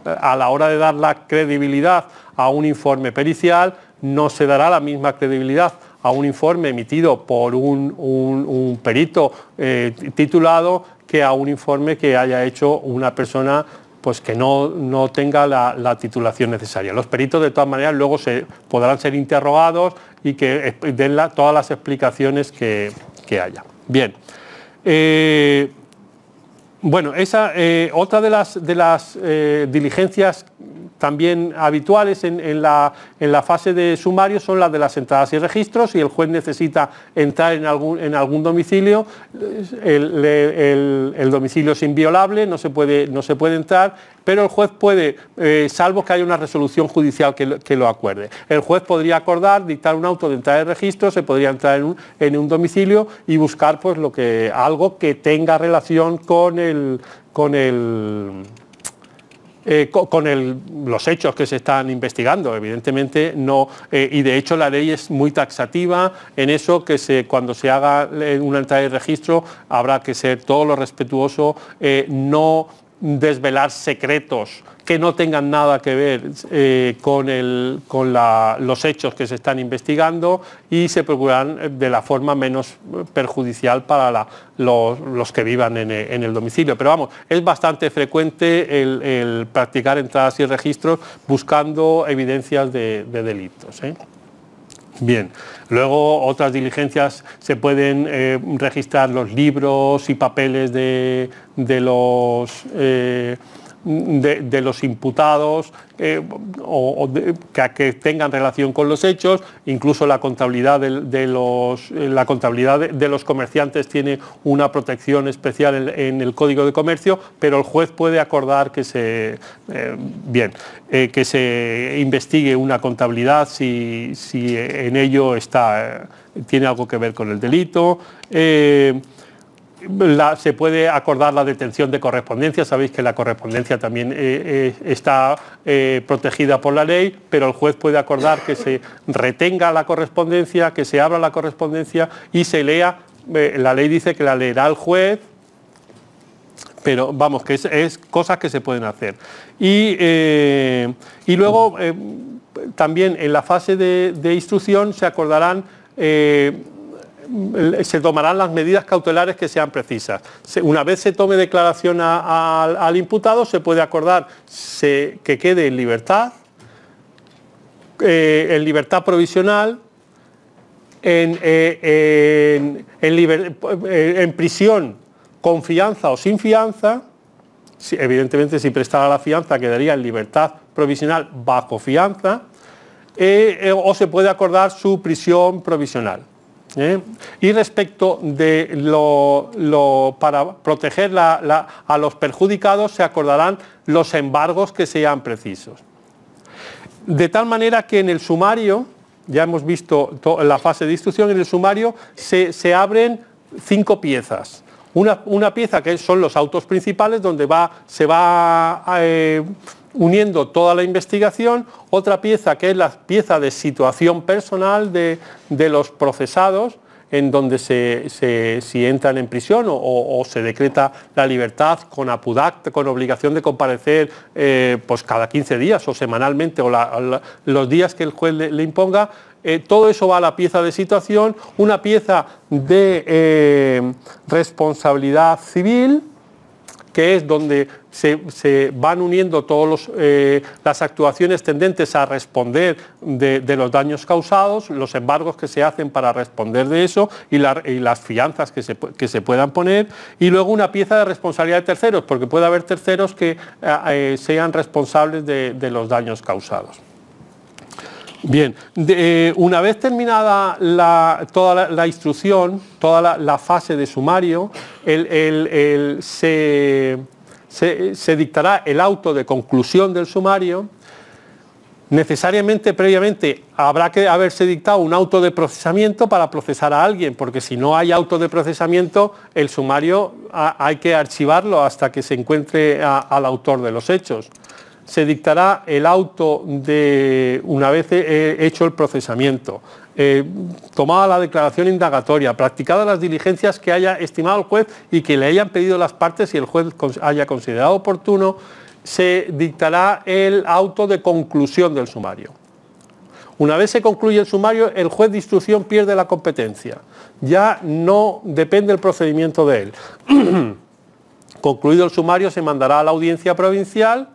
a la hora de dar la credibilidad a un informe pericial no se dará la misma credibilidad a un informe emitido por un, perito eh, titulado que a un informe que haya hecho una persona pues que no, tenga la, titulación necesaria. Los peritos de todas maneras luego se, podrán ser interrogados y que den todas las explicaciones que, haya. Bien. Eh, bueno, eh, otra de las, eh, diligencias también habituales en, la, fase de sumario son las de las entradas y registros. Si el juez necesita entrar en algún, domicilio, el, domicilio es inviolable, no se puede, no se puede entrar, pero el juez puede, eh, salvo que haya una resolución judicial que lo, acuerde. El juez podría acordar, dictar un auto de entrada y registro, se podría entrar en un, domicilio y buscar pues, lo que, algo que tenga relación con el con el eh, con el, los hechos que se están investigando. Evidentemente no, eh, y de hecho la ley es muy taxativa en eso, que se, cuando se haga eh, una entrada de registro habrá que ser todo lo respetuoso, no desvelar secretos que no tengan nada que ver eh, con, los hechos que se están investigando y se procuran eh, de la forma menos perjudicial para los, que vivan eh, en el, domicilio. Pero vamos, es bastante frecuente el, practicar entradas y registros buscando evidencias de, delitos. Bien, luego otras diligencias se pueden eh, registrar los libros y papeles de, los... Eh, de, los imputados eh, o, que, tengan relación con los hechos, incluso la contabilidad de, los, eh, la contabilidad de, los comerciantes tiene una protección especial en, el Código de Comercio, pero el juez puede acordar que se, eh, bien, que se investigue una contabilidad si, si en ello está, tiene algo que ver con el delito se puede acordar la detención de correspondencia. Sabéis que la correspondencia también eh, eh, está eh, protegida por la ley, pero el juez puede acordar que se retenga la correspondencia, que se abra la correspondencia y se lea. la ley dice que la leerá el juez, pero vamos, que es, cosas que se pueden hacer. Y, luego, también en la fase de instrucción se acordarán eh, se tomarán las medidas cautelares que sean precisas. Una vez se tome declaración al imputado, se puede acordar que quede en libertad, eh, en libertad provisional, en, eh, en, prisión con fianza o sin fianza, evidentemente si prestara la fianza quedaría en libertad provisional bajo fianza, o se puede acordar su prisión provisional. ¿eh? Y respecto de lo, para proteger a los perjudicados se acordarán los embargos que sean precisos. De tal manera que en el sumario, ya hemos visto la fase de instrucción, en el sumario se, abren cinco piezas. Una, pieza que son los autos principales donde va, se va eh, uniendo toda la investigación, otra pieza que es la pieza de situación personal de, los procesados, en donde se, si entran en prisión o, se decreta la libertad con apudact, con obligación de comparecer eh, pues cada 15 días o semanalmente o los días que el juez le, imponga, eh, todo eso va a la pieza de situación, una pieza de eh, responsabilidad civil, que es donde se, van uniendo todas eh, las actuaciones tendentes a responder de, los daños causados, los embargos que se hacen para responder de eso y, las fianzas que se, puedan poner. Y luego una pieza de responsabilidad de terceros, porque puede haber terceros que eh, eh, sean responsables de los daños causados. Bien, eh, una vez terminada toda la, instrucción, toda la, fase de sumario, se, dictará el auto de conclusión del sumario. Necesariamente, previamente, habrá que haberse dictado un auto de procesamiento para procesar a alguien, porque si no hay auto de procesamiento, el sumario hay que archivarlo hasta que se encuentre al autor de los hechos se dictará el auto de una vez hecho el procesamiento, eh, tomada la declaración indagatoria, practicadas las diligencias que haya estimado el juez y que le hayan pedido las partes y el juez haya considerado oportuno, se dictará el auto de conclusión del sumario. Una vez se concluye el sumario, el juez de instrucción pierde la competencia. Ya no depende el procedimiento de él. Concluido el sumario, se mandará a la audiencia provincial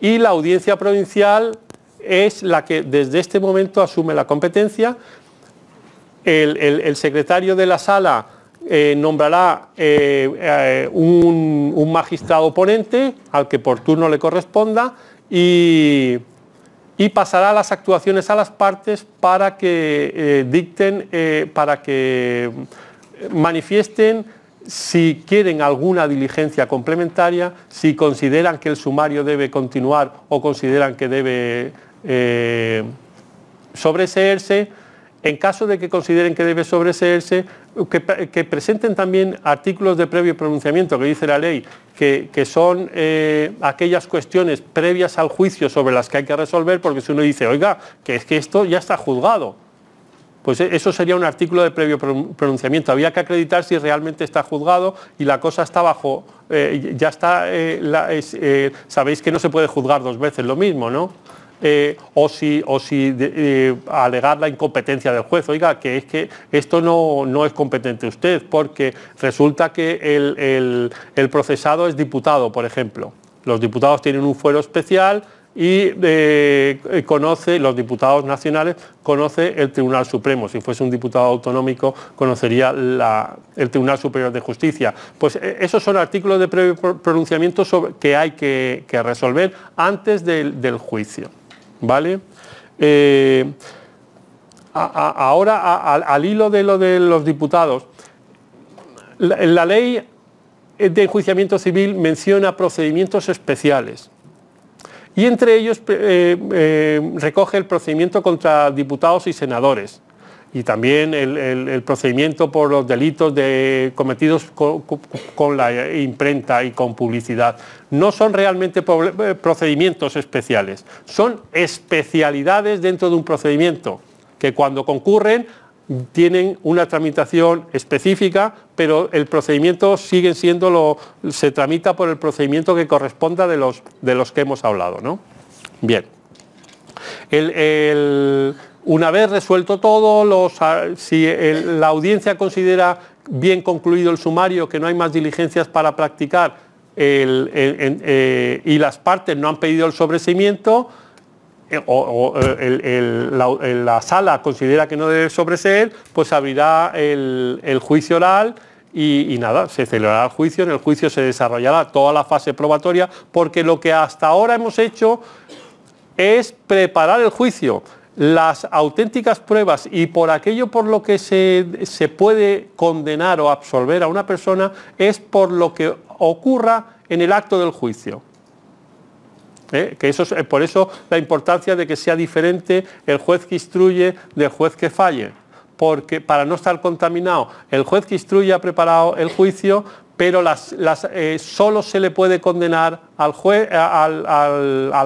y la audiencia provincial es la que desde este momento asume la competencia. El, secretario de la sala eh, nombrará eh, eh, un, magistrado ponente al que por turno le corresponda y, pasará las actuaciones a las partes para que dicten, para que manifiesten si quieren alguna diligencia complementaria, si consideran que el sumario debe continuar o consideran que debe eh, sobreseerse, en caso de que consideren que debe sobreseerse, que, presenten también artículos de previo pronunciamiento que dice la ley, que, son eh, aquellas cuestiones previas al juicio sobre las que hay que resolver, porque si uno dice, oiga, que es que esto ya está juzgado, pues e, eso sería un artículo de previo pronunciamiento. Había que acreditar si realmente está juzgado y la cosa está bajo, eh, ya está, eh, eh, sabéis que no se puede juzgar dos veces lo mismo, ¿no? o si, o si alegar la incompetencia del juez, oiga, que es que esto no, es competente usted, porque resulta que el procesado es diputado, por ejemplo. Los diputados tienen un fuero especial, y eh, eh, conoce los diputados nacionales, conoce el Tribunal Supremo. Si fuese un diputado autonómico, conocería el Tribunal Superior de Justicia. Pues eh, esos son artículos de pronunciamiento que hay que, resolver antes del, juicio. ¿Vale? ahora, al hilo de lo de los diputados, la ley de enjuiciamiento civil menciona procedimientos especiales y entre ellos eh, eh, recoge el procedimiento contra diputados y senadores y también el, procedimiento por los delitos cometidos con, la imprenta y con publicidad. No son realmente eh, procedimientos especiales, son especialidades dentro de un procedimiento que cuando concurren tienen una tramitación específica, pero el procedimiento sigue siendo lo, se tramita por el procedimiento que corresponda de los, de los que hemos hablado. ¿no? Bien. una vez resuelto todo, ah, si la audiencia considera bien concluido el sumario, que no hay más diligencias para practicar eh, y las partes no han pedido el sobreseimiento, eh, o, eh, eh, la, sala considera que no debe sobreseer, pues abrirá el, juicio oral y, nada, se celebrará el juicio, en el juicio se desarrollará toda la fase probatoria, porque lo que hasta ahora hemos hecho es preparar el juicio. Las auténticas pruebas y por aquello por lo que se, se puede condenar o absolver a una persona es por lo que ocurra en el acto del juicio. ¿eh? que eso es, eh, por eso la importancia de que sea diferente el juez que instruye del juez que falle, porque para no estar contaminado, el juez que instruye ha preparado el juicio, pero las, las, eh, solo se le puede condenar al, juez, al,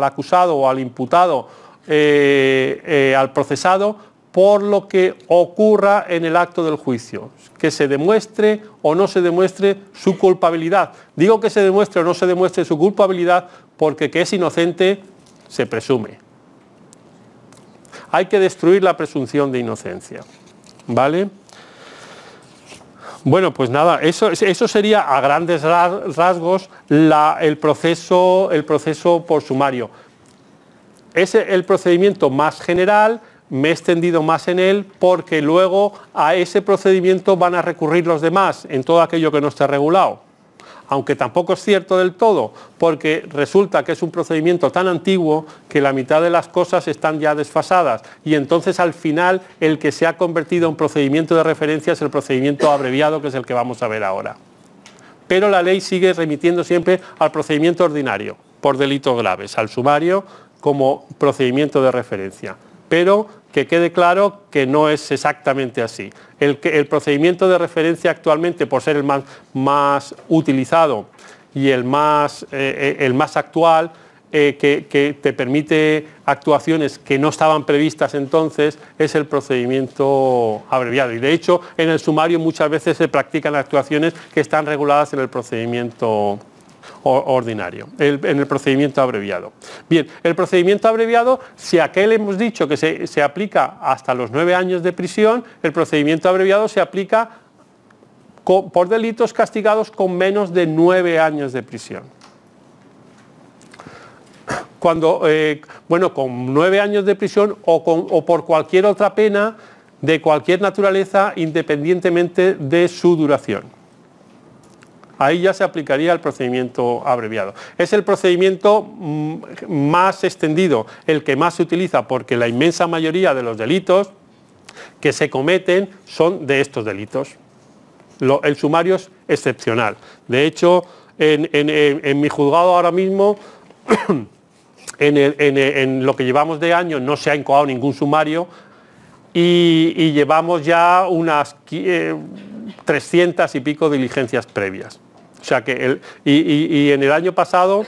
acusado o al imputado, al procesado, por lo que ocurra en el acto del juicio, que se demuestre o no se demuestre su culpabilidad. Digo que se demuestre o no se demuestre su culpabilidad porque que es inocente se presume. Hay que destruir la presunción de inocencia. ¿Vale? Bueno, pues nada, eso, eso sería a grandes rasgos el, proceso, el proceso por sumario. Es el procedimiento más general, me he extendido más en él porque luego a ese procedimiento van a recurrir los demás en todo aquello que no esté regulado aunque tampoco es cierto del todo, porque resulta que es un procedimiento tan antiguo que la mitad de las cosas están ya desfasadas y entonces al final el que se ha convertido en procedimiento de referencia es el procedimiento abreviado, que es el que vamos a ver ahora. Pero la ley sigue remitiendo siempre al procedimiento ordinario, por delitos graves, al sumario como procedimiento de referencia. Pero que quede claro que no es exactamente así el, procedimiento de referencia actualmente, por ser el más, utilizado y el más, eh, eh, el más actual, eh, que, que, te permite actuaciones que no estaban previstas entonces es el procedimiento abreviado. Y de hecho, en el sumario muchas veces se practican actuaciones que están reguladas en el procedimiento ordinario, en el procedimiento abreviado. Bien, el procedimiento abreviado, si aquel hemos dicho que se, aplica hasta los nueve años de prisión, el procedimiento abreviado se aplica por delitos castigados con menos de nueve años de prisión cuando, eh, bueno, con nueve años de prisión o, con, o, por cualquier otra pena de cualquier naturaleza independientemente de su duración ahí ya se aplicaría el procedimiento abreviado. Es el procedimiento mm, más extendido, el que más se utiliza, porque la inmensa mayoría de los delitos que se cometen son de estos delitos. el sumario es excepcional. De hecho, en, mi juzgado ahora mismo, en, lo que llevamos de año, no se ha incoado ningún sumario y, llevamos ya unas 300 eh, y pico diligencias previas. O sea que el, y, en el año pasado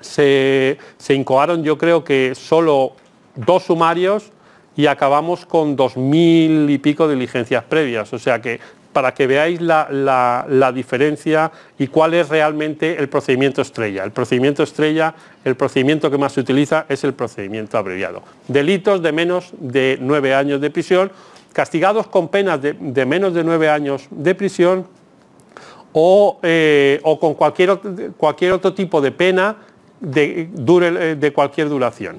se, incoaron yo creo que solo dos sumarios y acabamos con dos mil y pico diligencias previas. O sea que para que veáis la, diferencia y cuál es realmente el procedimiento estrella. El procedimiento estrella, el procedimiento que más se utiliza es el procedimiento abreviado. Delitos de menos de nueve años de prisión, castigados con penas de, de menos de nueve años de prisión eh, o, con cualquier, cualquier otro tipo de pena de, eh, de cualquier duración.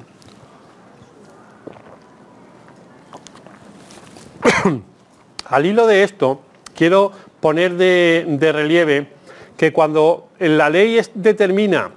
Al hilo de esto, quiero poner de, relieve que cuando la ley determina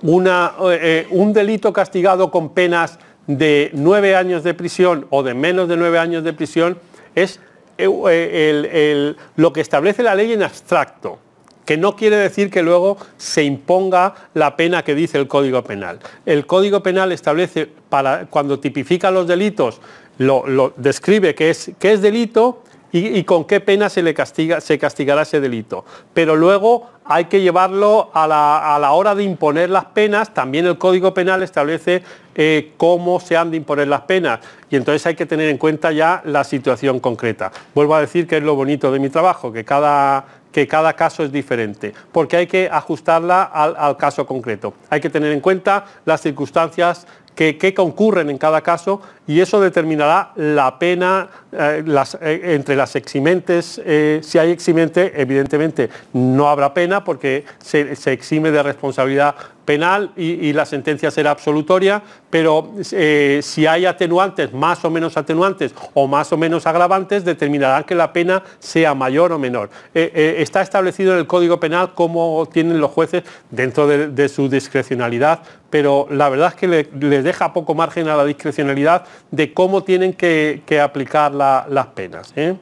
una, eh, un delito castigado con penas de nueve años de prisión o de menos de nueve años de prisión, es eh, eh, lo que establece la ley en abstracto, que no quiere decir que luego se imponga la pena que dice el Código Penal. El Código Penal establece, para, cuando tipifica los delitos, lo, describe que es, que es delito y, con qué pena se le castiga, se castigará ese delito. Pero luego hay que llevarlo a la, a la hora de imponer las penas, también el Código Penal establece eh, cómo se han de imponer las penas y entonces hay que tener en cuenta ya la situación concreta. Vuelvo a decir que es lo bonito de mi trabajo, que cada, que cada caso es diferente, porque hay que ajustarla al, caso concreto. Hay que tener en cuenta las circunstancias que, que concurren en cada caso y eso determinará la pena eh, eh, entre las eximentes. Eh, si hay eximente, evidentemente no habrá pena porque se, exime de responsabilidad penal y, la sentencia será absolutoria, pero si hay atenuantes, más o menos atenuantes o más o menos agravantes, determinará que la pena sea mayor o menor. está establecido en el Código Penal cómo tienen los jueces dentro de, su discrecionalidad, pero la verdad es que le, les deja poco margen a la discrecionalidad de cómo tienen que, aplicar las penas. ¿eh?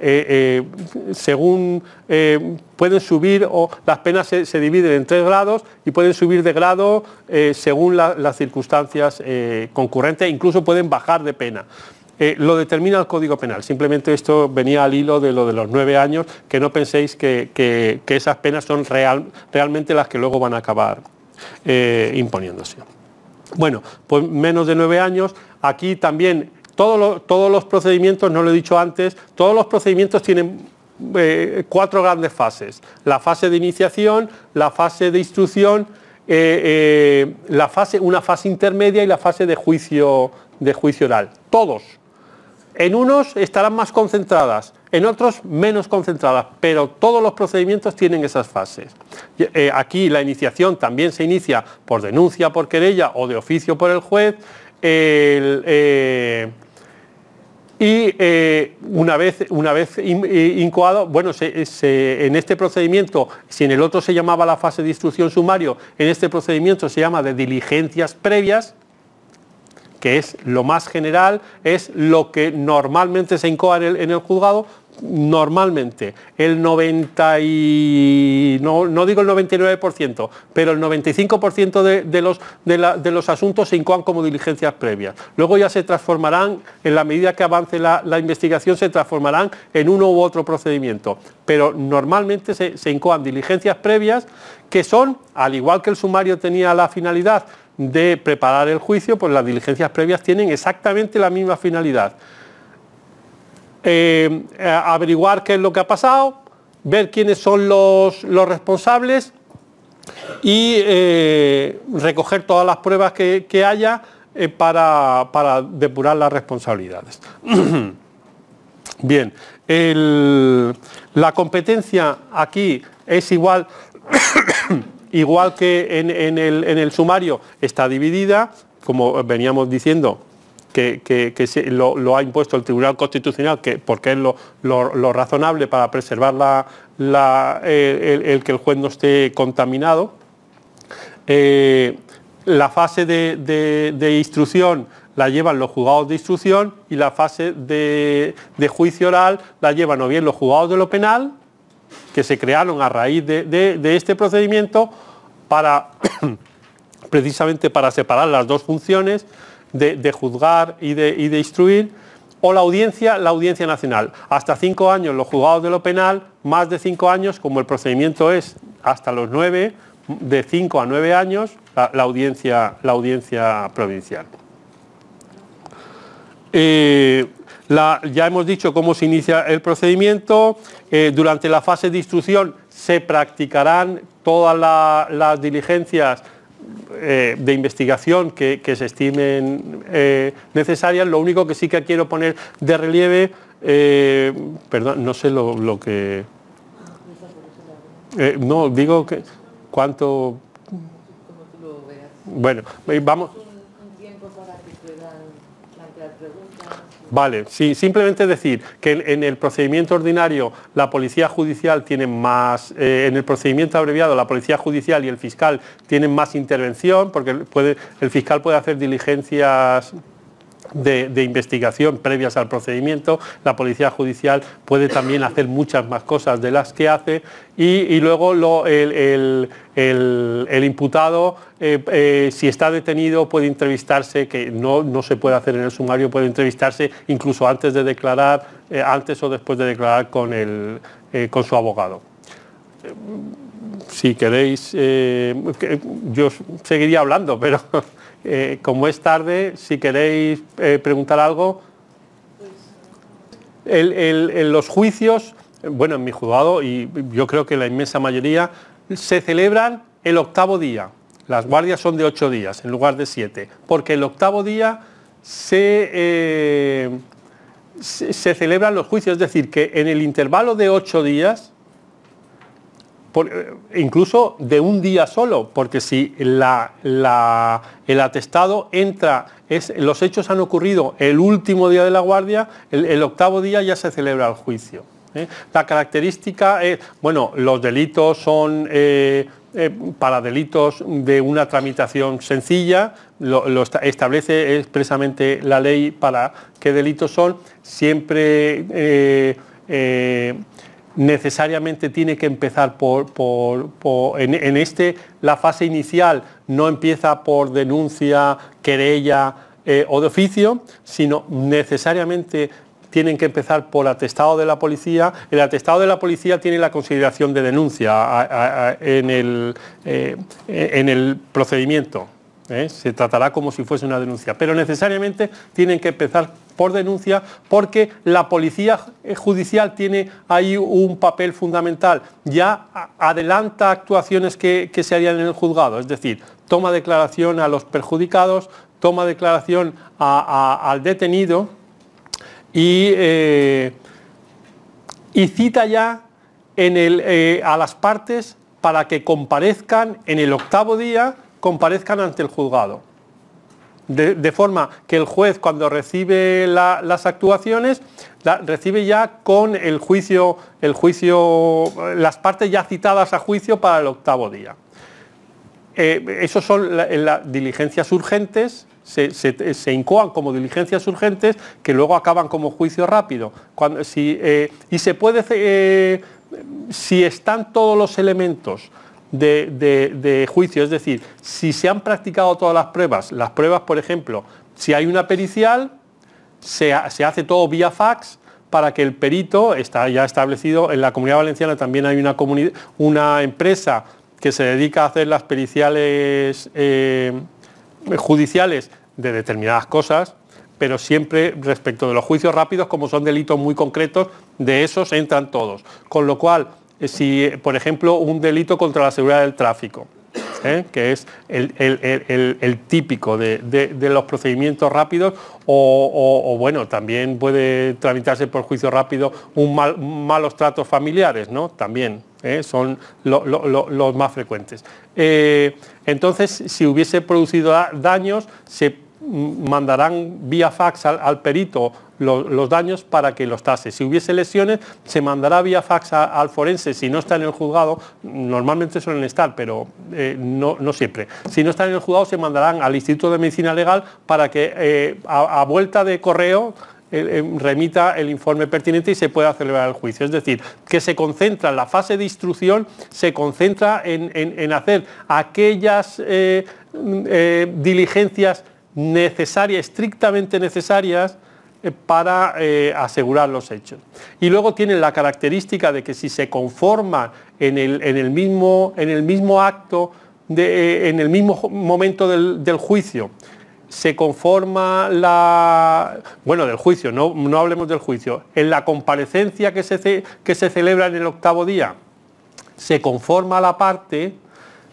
Eh, eh, según pueden subir, o las penas se, dividen en tres grados y pueden subir de grado según las circunstancias concurrentes, e incluso pueden bajar de pena. lo determina el Código Penal, simplemente esto venía al hilo de lo de los nueve años, que no penséis que, esas penas son realmente las que luego van a acabar imponiéndose. Bueno, pues menos de nueve años. Aquí también todos los, procedimientos, no lo he dicho antes, todos los procedimientos tienen eh, cuatro grandes fases. La fase de iniciación, la fase de instrucción, eh, eh, la fase, una fase intermedia y la fase de juicio, de juicio oral. Todos. En unos estarán más concentradas, en otros menos concentradas, pero todos los procedimientos tienen esas fases. Eh, aquí la iniciación también se inicia por denuncia por querella o de oficio por el juez. Eh, y eh, una vez, una vez incoado, bueno, en este procedimiento, si en el otro se llamaba la fase de instrucción sumario, en este procedimiento se llama de diligencias previas, que es lo más general, es lo que normalmente se incoa en el, juzgado, normalmente el 90 no, no, digo el 99%, pero el 95% de, de, los, de, la, de, los asuntos se incoan como diligencias previas. Luego ya se transformarán, en la medida que avance la, investigación, se transformarán en uno u otro procedimiento. Pero normalmente se incoan diligencias previas que son, al igual que el sumario tenía la finalidad de preparar el juicio, pues las diligencias previas tienen exactamente la misma finalidad. Eh, averiguar qué es lo que ha pasado, ver quiénes son los, responsables y eh, recoger todas las pruebas que, haya eh, para, depurar las responsabilidades. Bien, la competencia aquí es igual igual que en, el, sumario está dividida, como veníamos diciendo, que, lo, ha impuesto el Tribunal Constitucional, que, porque es lo, razonable para preservar el, que el juez no esté contaminado. Eh, la fase de, instrucción la llevan los juzgados de instrucción y la fase de, de juicio oral la llevan o bien los juzgados de lo penal que se crearon a raíz de, este procedimiento para precisamente para separar las dos funciones de, juzgar y de, instruir, o la audiencia, la audiencia nacional. Hasta cinco años los juzgados de lo penal, más de cinco años, como el procedimiento es hasta los nueve, de cinco a nueve años, la, audiencia, la audiencia provincial. Eh, ya hemos dicho cómo se inicia el procedimiento. Eh, durante la fase de instrucción se practicarán todas las diligencias eh, de investigación que, se estimen eh, necesarias. Lo único que sí que quiero poner de relieve, perdón, no sé lo, lo que... no, digo que cuánto... Bueno, vamos... Vale, simplemente decir que en, el procedimiento ordinario la policía judicial tiene más, eh, en el procedimiento abreviado la policía judicial y el fiscal tienen más intervención porque el fiscal puede hacer diligencias de, investigación previas al procedimiento, la policía judicial puede también hacer muchas más cosas de las que hace y, luego lo, el, el, imputado, eh, eh, si está detenido, puede entrevistarse, que no, no se puede hacer en el sumario, puede entrevistarse incluso antes de declarar, eh, antes o después de declarar con, el, con su abogado si queréis, yo seguiría hablando, pero Eh, como es tarde, si queréis eh, preguntar algo, en los juicios, bueno, en mi juzgado y yo creo que la inmensa mayoría, se celebran el octavo día. Las guardias son de ocho días en lugar de siete, porque el octavo día se, eh, se celebran los juicios, es decir, que en el intervalo de ocho días, eh, incluso de un día solo, porque si la, el atestado entra, es, los hechos han ocurrido el último día de la guardia, el, octavo día ya se celebra el juicio. ¿eh? La característica es, bueno, los delitos son... Eh, para delitos de una tramitación sencilla, lo, establece expresamente la ley para qué delitos son, siempre necesariamente tiene que empezar por, en, este, la fase inicial no empieza por denuncia, querella eh, o de oficio, sino necesariamente tienen que empezar por atestado de la policía. El atestado de la policía tiene la consideración de denuncia en, el, eh, en el procedimiento. ¿eh? se tratará como si fuese una denuncia, pero necesariamente tienen que empezar por denuncia porque la policía judicial tiene ahí un papel fundamental, ya adelanta actuaciones que, se harían en el juzgado, es decir, toma declaración a los perjudicados, toma declaración al detenido y, eh, cita ya eh, a las partes para que comparezcan en el octavo día comparezcan ante el juzgado. De, forma que el juez cuando recibe las actuaciones, recibe ya con el juicio, el juicio, las partes ya citadas a juicio para el octavo día. Eh, esos son las diligencias urgentes, se, incoan como diligencias urgentes que luego acaban como juicio rápido. Eh, y se puede, eh, si están todos los elementos de, juicio. Es decir, si se han practicado todas las pruebas, las pruebas, por ejemplo, si hay una pericial, se, hace todo vía fax, para que el perito, está ya establecido, en la Comunidad Valenciana también hay una, una empresa que se dedica a hacer las periciales eh, judiciales de determinadas cosas, pero siempre respecto de los juicios rápidos, como son delitos muy concretos, de esos entran todos. Con lo cual, eh, si, por ejemplo, un delito contra la seguridad del tráfico, ¿eh? que es el, típico de, los procedimientos rápidos, o, bueno, también puede tramitarse por juicio rápido un malos tratos familiares, ¿no? También. ¿eh? son los más frecuentes. entonces, si hubiese producido daños, se mandarán vía fax al perito los daños para que los tase. Si hubiese lesiones, se mandará vía fax al forense. Si no está en el juzgado, normalmente suelen estar, pero eh, no, siempre. Si no está en el juzgado, se mandarán al Instituto de Medicina Legal para que eh, a, vuelta de correo eh, remita el informe pertinente y se pueda celebrar el juicio. Es decir, que se concentra, ...en la fase de instrucción se concentra en, hacer aquellas diligencias necesarias, estrictamente necesarias, eh, para eh, asegurar los hechos. Y luego tiene la característica de que si se conforma en el, mismo, en el mismo, acto, eh, en el mismo momento del, juicio, se conforma la... bueno, del juicio, no, hablemos del juicio, en la comparecencia que se, que se celebra en el octavo día, se conforma la parte,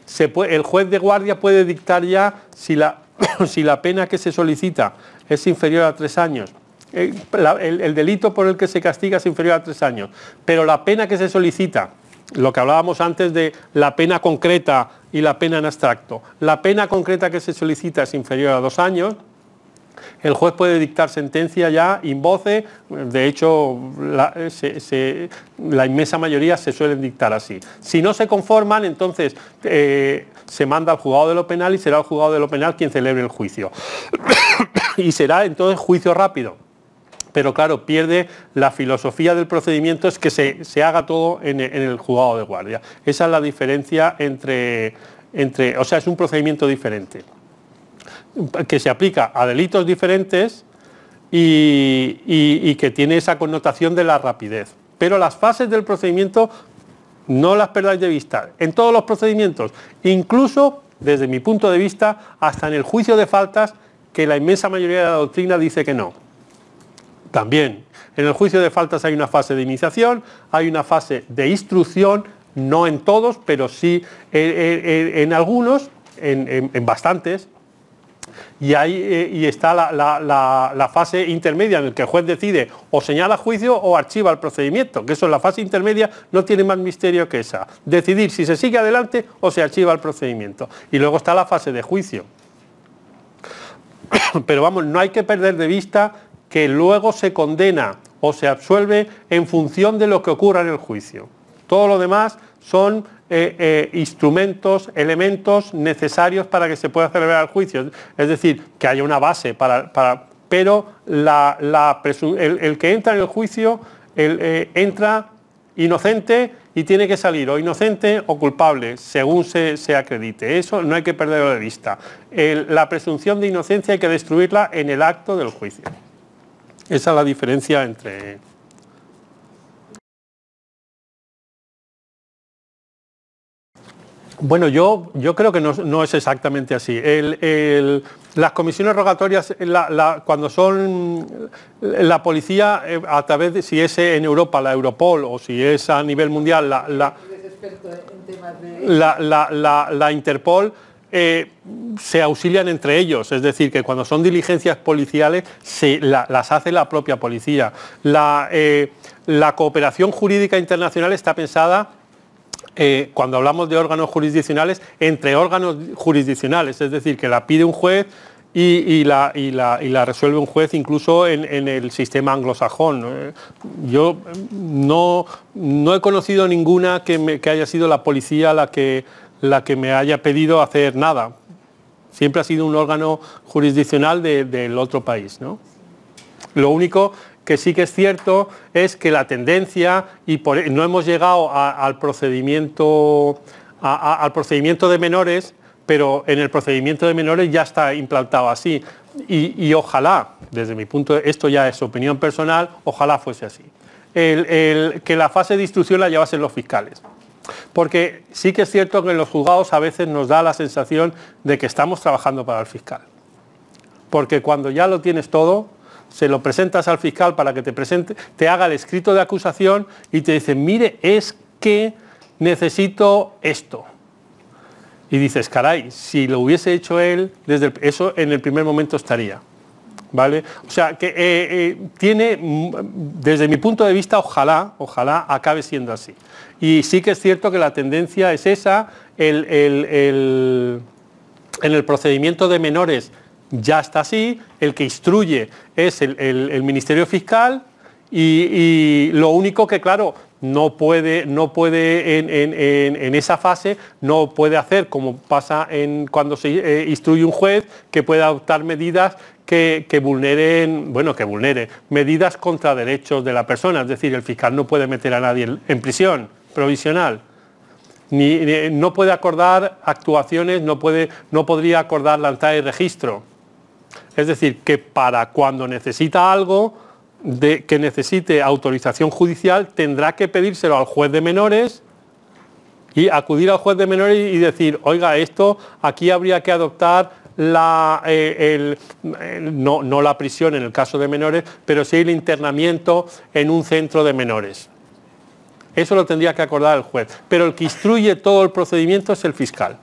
se el juez de guardia puede dictar ya si la, si la pena que se solicita es inferior a tres años eh, el, delito por el que se castiga es inferior a tres años, pero la pena que se solicita, lo que hablábamos antes de la pena concreta y la pena en abstracto, la pena concreta que se solicita es inferior a dos años, el juez puede dictar sentencia ya in voce, de hecho la, eh, inmensa mayoría se suelen dictar así. Si no se conforman, entonces eh, se manda al juzgado de lo penal y será el juzgado de lo penal quien celebre el juicio. y será entonces juicio rápido pero claro, pierde la filosofía del procedimiento es que se, haga todo en, el juzgado de guardia. Esa es la diferencia entre, entre, o sea, es un procedimiento diferente, que se aplica a delitos diferentes y, y que tiene esa connotación de la rapidez. Pero las fases del procedimiento no las perdáis de vista. En todos los procedimientos, incluso desde mi punto de vista, hasta en el juicio de faltas, que la inmensa mayoría de la doctrina dice que no. También, en el juicio de faltas hay una fase de iniciación, hay una fase de instrucción, no en todos, pero sí en, algunos, en, bastantes. Y eh, está la, fase intermedia en la que el juez decide o señala juicio o archiva el procedimiento, que eso es la fase intermedia, no tiene más misterio que esa. Decidir si se sigue adelante o se archiva el procedimiento. Y luego está la fase de juicio. Pero vamos, no hay que perder de vista que luego se condena o se absuelve en función de lo que ocurra en el juicio. Todo lo demás son eh, eh, instrumentos, elementos necesarios para que se pueda celebrar el juicio. Es decir, que haya una base para... pero el, que entra en el juicio eh, entra inocente y tiene que salir o inocente o culpable, según se, acredite. Eso no hay que perderlo de vista. la presunción de inocencia hay que destruirla en el acto del juicio. Esa es la diferencia entre Bueno, yo, yo creo que no, es exactamente así. las comisiones rogatorias, cuando son la policía, eh, a través de si es en Europa la Europol o si es a nivel mundial la, la Interpol, eh, se auxilian entre ellos, es decir, que cuando son diligencias policiales las hace la propia policía. La, eh, cooperación jurídica internacional está pensada eh, cuando hablamos de órganos jurisdiccionales, entre órganos jurisdiccionales, es decir, que la pide un juez y, la, resuelve un juez incluso en, el sistema anglosajón. yo no, he conocido ninguna que haya sido la policía la que la que me haya pedido hacer nada. Siempre ha sido un órgano jurisdiccional del otro país. Lo único que sí que es cierto es que la tendencia, y no hemos llegado al, procedimiento, al procedimiento de menores, pero en el procedimiento de menores ya está implantado así. Y, ojalá, desde mi punto de esto ya es opinión personal, ojalá fuese así. El, que la fase de instrucción la llevasen los fiscales. Porque sí que es cierto que en los juzgados a veces nos da la sensación de que estamos trabajando para el fiscal. Porque cuando ya lo tienes todo, se lo presentas al fiscal para que te presente, te haga el escrito de acusación y te dice, mire, es que necesito esto. Y dices, caray, si lo hubiese hecho él, desde eso en el primer momento estaría. ¿vale? O sea, que eh, eh, tiene, mm, desde mi punto de vista, ojalá, ojalá acabe siendo así. Y sí que es cierto que la tendencia es esa, en el procedimiento de menores ya está así, el que instruye es el, Ministerio Fiscal y lo único que, claro, no puede, no puede en, esa fase, no puede hacer como pasa cuando se eh, instruye un juez, que pueda adoptar medidas que, vulneren, bueno, que vulnere medidas contra derechos de la persona, es decir, el fiscal no puede meter a nadie en prisión provisional. no puede acordar actuaciones, no, no podría acordar lanzar el registro. Es decir, que para cuando necesita algo, de que necesite autorización judicial tendrá que pedírselo al juez de menores y acudir al juez de menores y decir, oiga, esto aquí habría que adoptar la, eh, eh, no, no, la prisión en el caso de menores, pero sí el internamiento en un centro de menores. Eso lo tendría que acordar el juez. Pero el que instruye todo el procedimiento es el fiscal.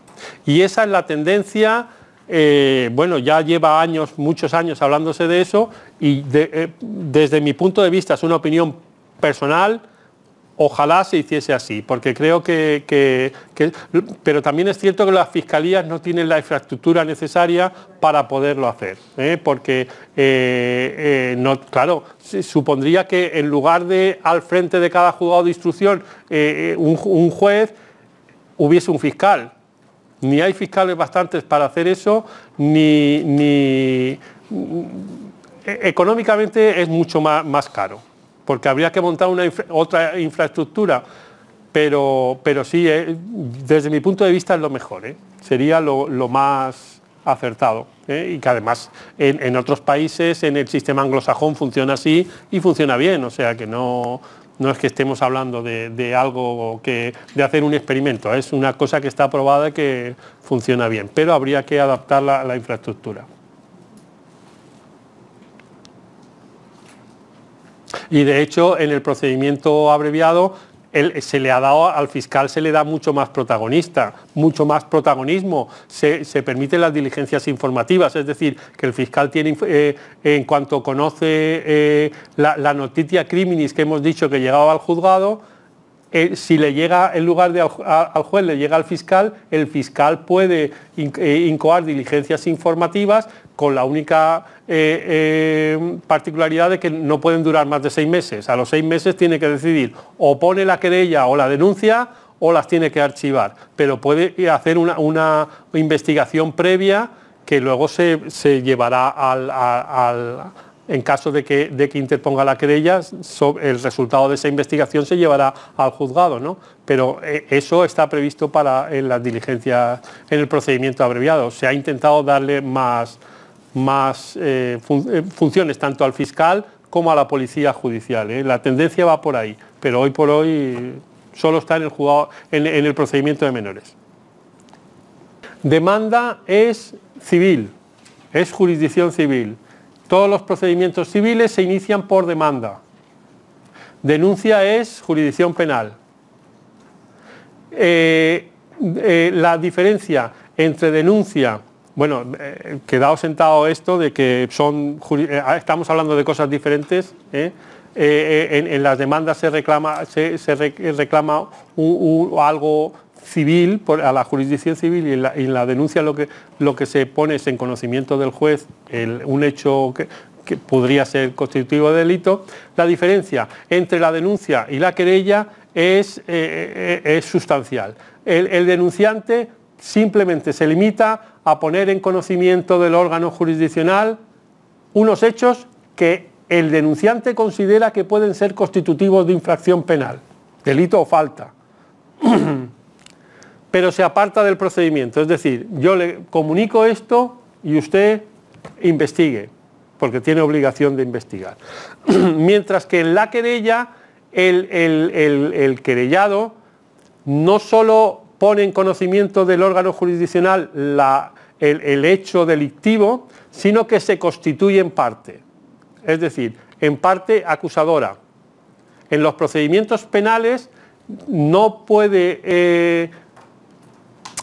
Y esa es la tendencia eh, bueno, ya lleva años, muchos años hablándose de eso y eh, desde mi punto de vista es una opinión personal, ojalá se hiciese así, porque creo que, Pero también es cierto que las fiscalías no tienen la infraestructura necesaria para poderlo hacer, ¿eh? porque, no, claro, supondría que en lugar de al frente de cada juzgado de instrucción un, un juez, hubiese un fiscal ni hay fiscales bastantes para hacer eso, ni, mm, económicamente es mucho más, más, caro, porque habría que montar una otra infraestructura, pero, pero sí, eh, desde mi punto de vista es lo mejor, eh. sería lo, más acertado eh, y que además en, en otros países en el sistema anglosajón funciona así y funciona bien, o sea que no, no es que estemos hablando de, algo que de hacer un experimento, es una cosa que está aprobada y que funciona bien, pero habría que adaptarla a la infraestructura. Y de hecho, en el procedimiento abreviado se le ha dado al fiscal, se le da mucho más protagonista, mucho más protagonismo, se, permiten las diligencias informativas, es decir, que el fiscal tiene, eh, en cuanto conoce eh, la, la noticia criminis que hemos dicho que llegaba al juzgado, eh, si le llega en lugar de al, juez, le llega al fiscal, el fiscal puede eh, incoar diligencias informativas con la única eh, particularidad de que no pueden durar más de seis meses. A los seis meses tiene que decidir o pone la querella o la denuncia o las tiene que archivar, pero puede hacer una, investigación previa que luego se, llevará al en caso de que, interponga la querella, el resultado de esa investigación se llevará al juzgado, Pero eh, eso está previsto para en las diligencias, en el procedimiento abreviado. Se ha intentado darle más, más eh, eh, funciones tanto al fiscal como a la policía judicial. La tendencia va por ahí, pero hoy por hoy solo está el, en el procedimiento de menores. Demanda es civil, es jurisdicción civil todos los procedimientos civiles se inician por demanda. Denuncia es jurisdicción penal. Eh, eh, la diferencia entre denuncia, bueno, eh, quedado sentado esto de que son, eh, ah, estamos hablando de cosas diferentes, en, las demandas se reclama, se, reclama algo civil, a la jurisdicción civil y en la, denuncia lo que, lo que se pone es en conocimiento del juez un hecho que, podría ser constitutivo de delito, la diferencia entre la denuncia y la querella es, eh, eh, es sustancial. El, el, denunciante simplemente se limita a poner en conocimiento del órgano jurisdiccional unos hechos que el denunciante considera que pueden ser constitutivos de infracción penal, delito o falta. pero se aparta del procedimiento. Es decir, yo le comunico esto y usted investigue, porque tiene obligación de investigar. Mientras que en la querella, el, querellado no solo pone en conocimiento del órgano jurisdiccional el hecho delictivo, sino que se constituye en parte, es decir, en parte acusadora. En los procedimientos penales no puede eh,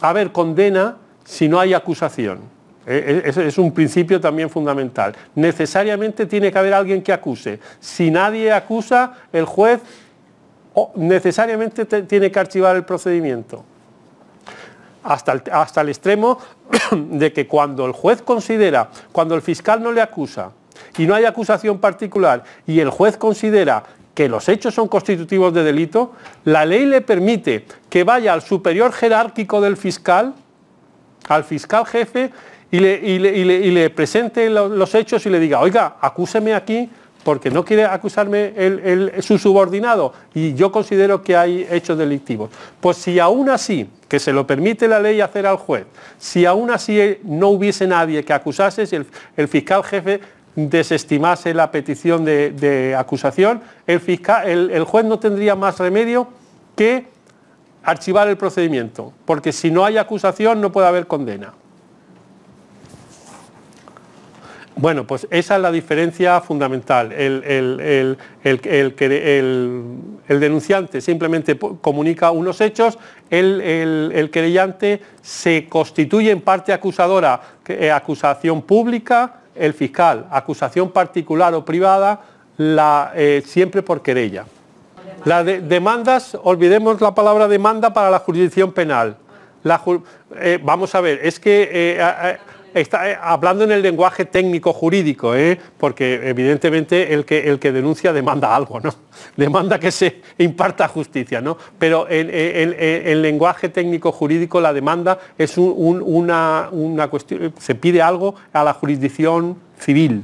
a ver, condena si no hay acusación. E, e, es un principio también fundamental. Necesariamente tiene que haber alguien que acuse. Si nadie acusa, el juez necesariamente tiene que archivar el procedimiento. Hasta hasta el extremo de que cuando el juez considera, cuando el fiscal no le acusa y no hay acusación particular y el juez considera que los hechos son constitutivos de delito, la ley le permite que vaya al superior jerárquico del fiscal, al fiscal jefe, y le, presente los hechos y le diga, oiga, acúseme aquí porque no quiere acusarme su subordinado y yo considero que hay hechos delictivos. Pues si aún así, que se lo permite la ley hacer al juez, si aún así no hubiese nadie que acusase, si el, el fiscal jefe desestimase la petición de, acusación, el, fiscal, el, juez no tendría más remedio que archivar el procedimiento, porque si no hay acusación no puede haber condena. Bueno, pues esa es la diferencia fundamental. El, el denunciante simplemente comunica unos hechos, el, querellante se constituye en parte acusadora, eh, acusación pública, el fiscal, acusación particular o privada, la, eh, siempre por querella. Las demandas, olvidemos la palabra demanda para la jurisdicción penal. La eh, vamos a ver, es que eh, está eh, hablando en el lenguaje técnico jurídico, ¿eh? porque evidentemente el que, el que denuncia demanda algo, ¿no? Demanda que se imparta justicia, ¿no? Pero en, el lenguaje técnico jurídico la demanda es una, cuestión, se pide algo a la jurisdicción civil,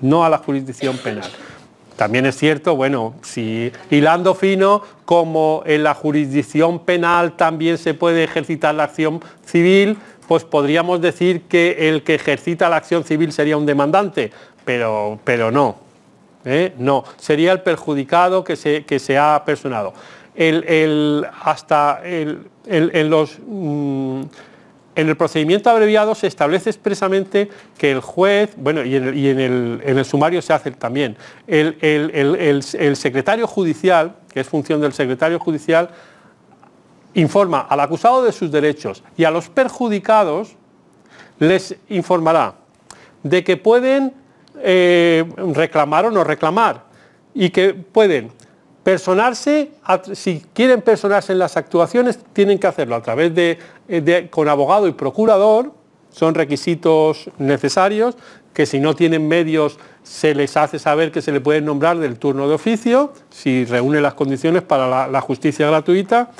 no a la jurisdicción penal. También es cierto, bueno, si hilando fino, como en la jurisdicción penal también se puede ejercitar la acción civil, pues podríamos decir que el que ejercita la acción civil sería un demandante, pero, pero no. ¿eh? No, sería el perjudicado que se, se ha personado. El, hasta en los... Mm, en el procedimiento abreviado se establece expresamente que el juez, bueno, y en el, sumario se hace también, el, el, secretario judicial, que es función del secretario judicial, informa al acusado de sus derechos y a los perjudicados, les informará de que pueden eh, reclamar o no reclamar y que pueden personarse, si quieren personarse en las actuaciones, tienen que hacerlo a través eh, de, con abogado y procurador, son requisitos necesarios, que si no tienen medios se les hace saber que se le pueden nombrar del turno de oficio, si reúne las condiciones para la justicia gratuita,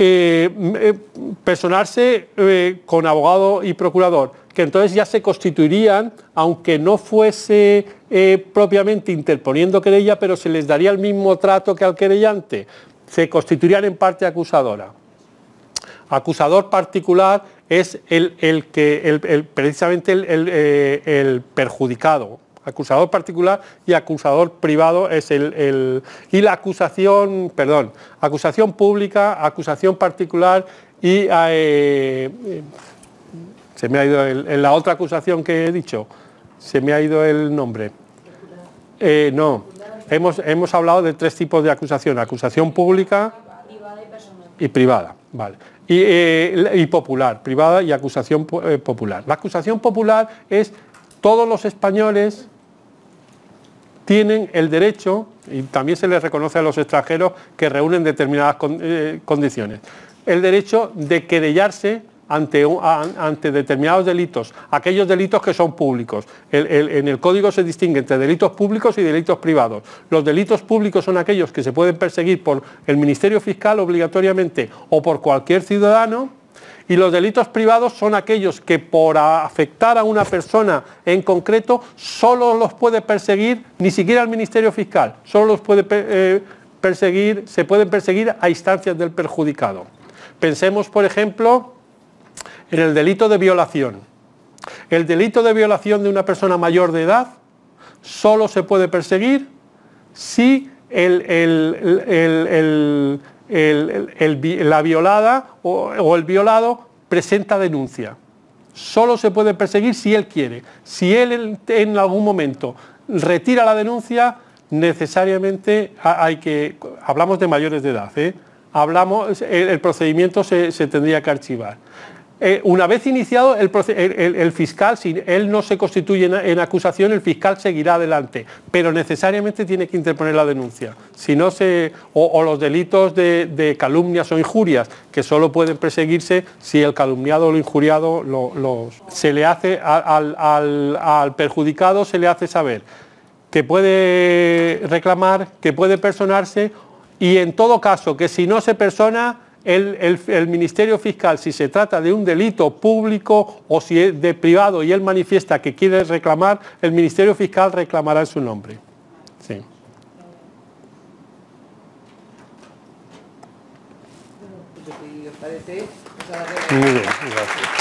eh, eh, personarse eh, con abogado y procurador, que entonces ya se constituirían, aunque no fuese propiamente interponiendo querella, pero se les daría el mismo trato que al querellante, se constituirían en parte acusadora. Acusador particular es el, que, precisamente el perjudicado Acusador particular y acusador privado es el, y la acusación, perdón, acusación pública, acusación particular y eh, eh, se me ha ido la otra acusación que he dicho, se me ha ido el nombre. Eh, no, hemos, hemos hablado de tres tipos de acusación, acusación pública y privada, vale. Y, y, popular, privada y acusación popular. La acusación popular es todos los españoles tienen el derecho, y también se les reconoce a los extranjeros que reúnen determinadas eh, condiciones, el derecho de querellarse ante, determinados delitos, aquellos delitos que son públicos. en el código se distingue entre delitos públicos y delitos privados. Los delitos públicos son aquellos que se pueden perseguir por el Ministerio Fiscal obligatoriamente o por cualquier ciudadano y los delitos privados son aquellos que por afectar a una persona en concreto solo los puede perseguir ni siquiera el Ministerio Fiscal, solo los puede eh, perseguir, se pueden perseguir a instancias del perjudicado. Pensemos, por ejemplo, en el delito de violación. El delito de violación de una persona mayor de edad solo se puede perseguir si el el, la violada o, el violado presenta denuncia. Solo se puede perseguir si él quiere. Si él en algún momento retira la denuncia, necesariamente hay que, hablamos de mayores de edad, ¿eh? hablamos, el, procedimiento se, tendría que archivar. Eh, una vez iniciado el, fiscal, si él no se constituye en, acusación, el fiscal seguirá adelante, pero necesariamente tiene que interponer la denuncia. Si no se, o, los delitos de, calumnias o injurias, que solo pueden perseguirse si el calumniado o el injuriado se le hace al, al perjudicado, se le hace saber que puede reclamar, que puede personarse y en todo caso que si no se persona el, Ministerio Fiscal, si se trata de un delito público o si es de privado y él manifiesta que quiere reclamar, el Ministerio Fiscal reclamará en su nombre. Pues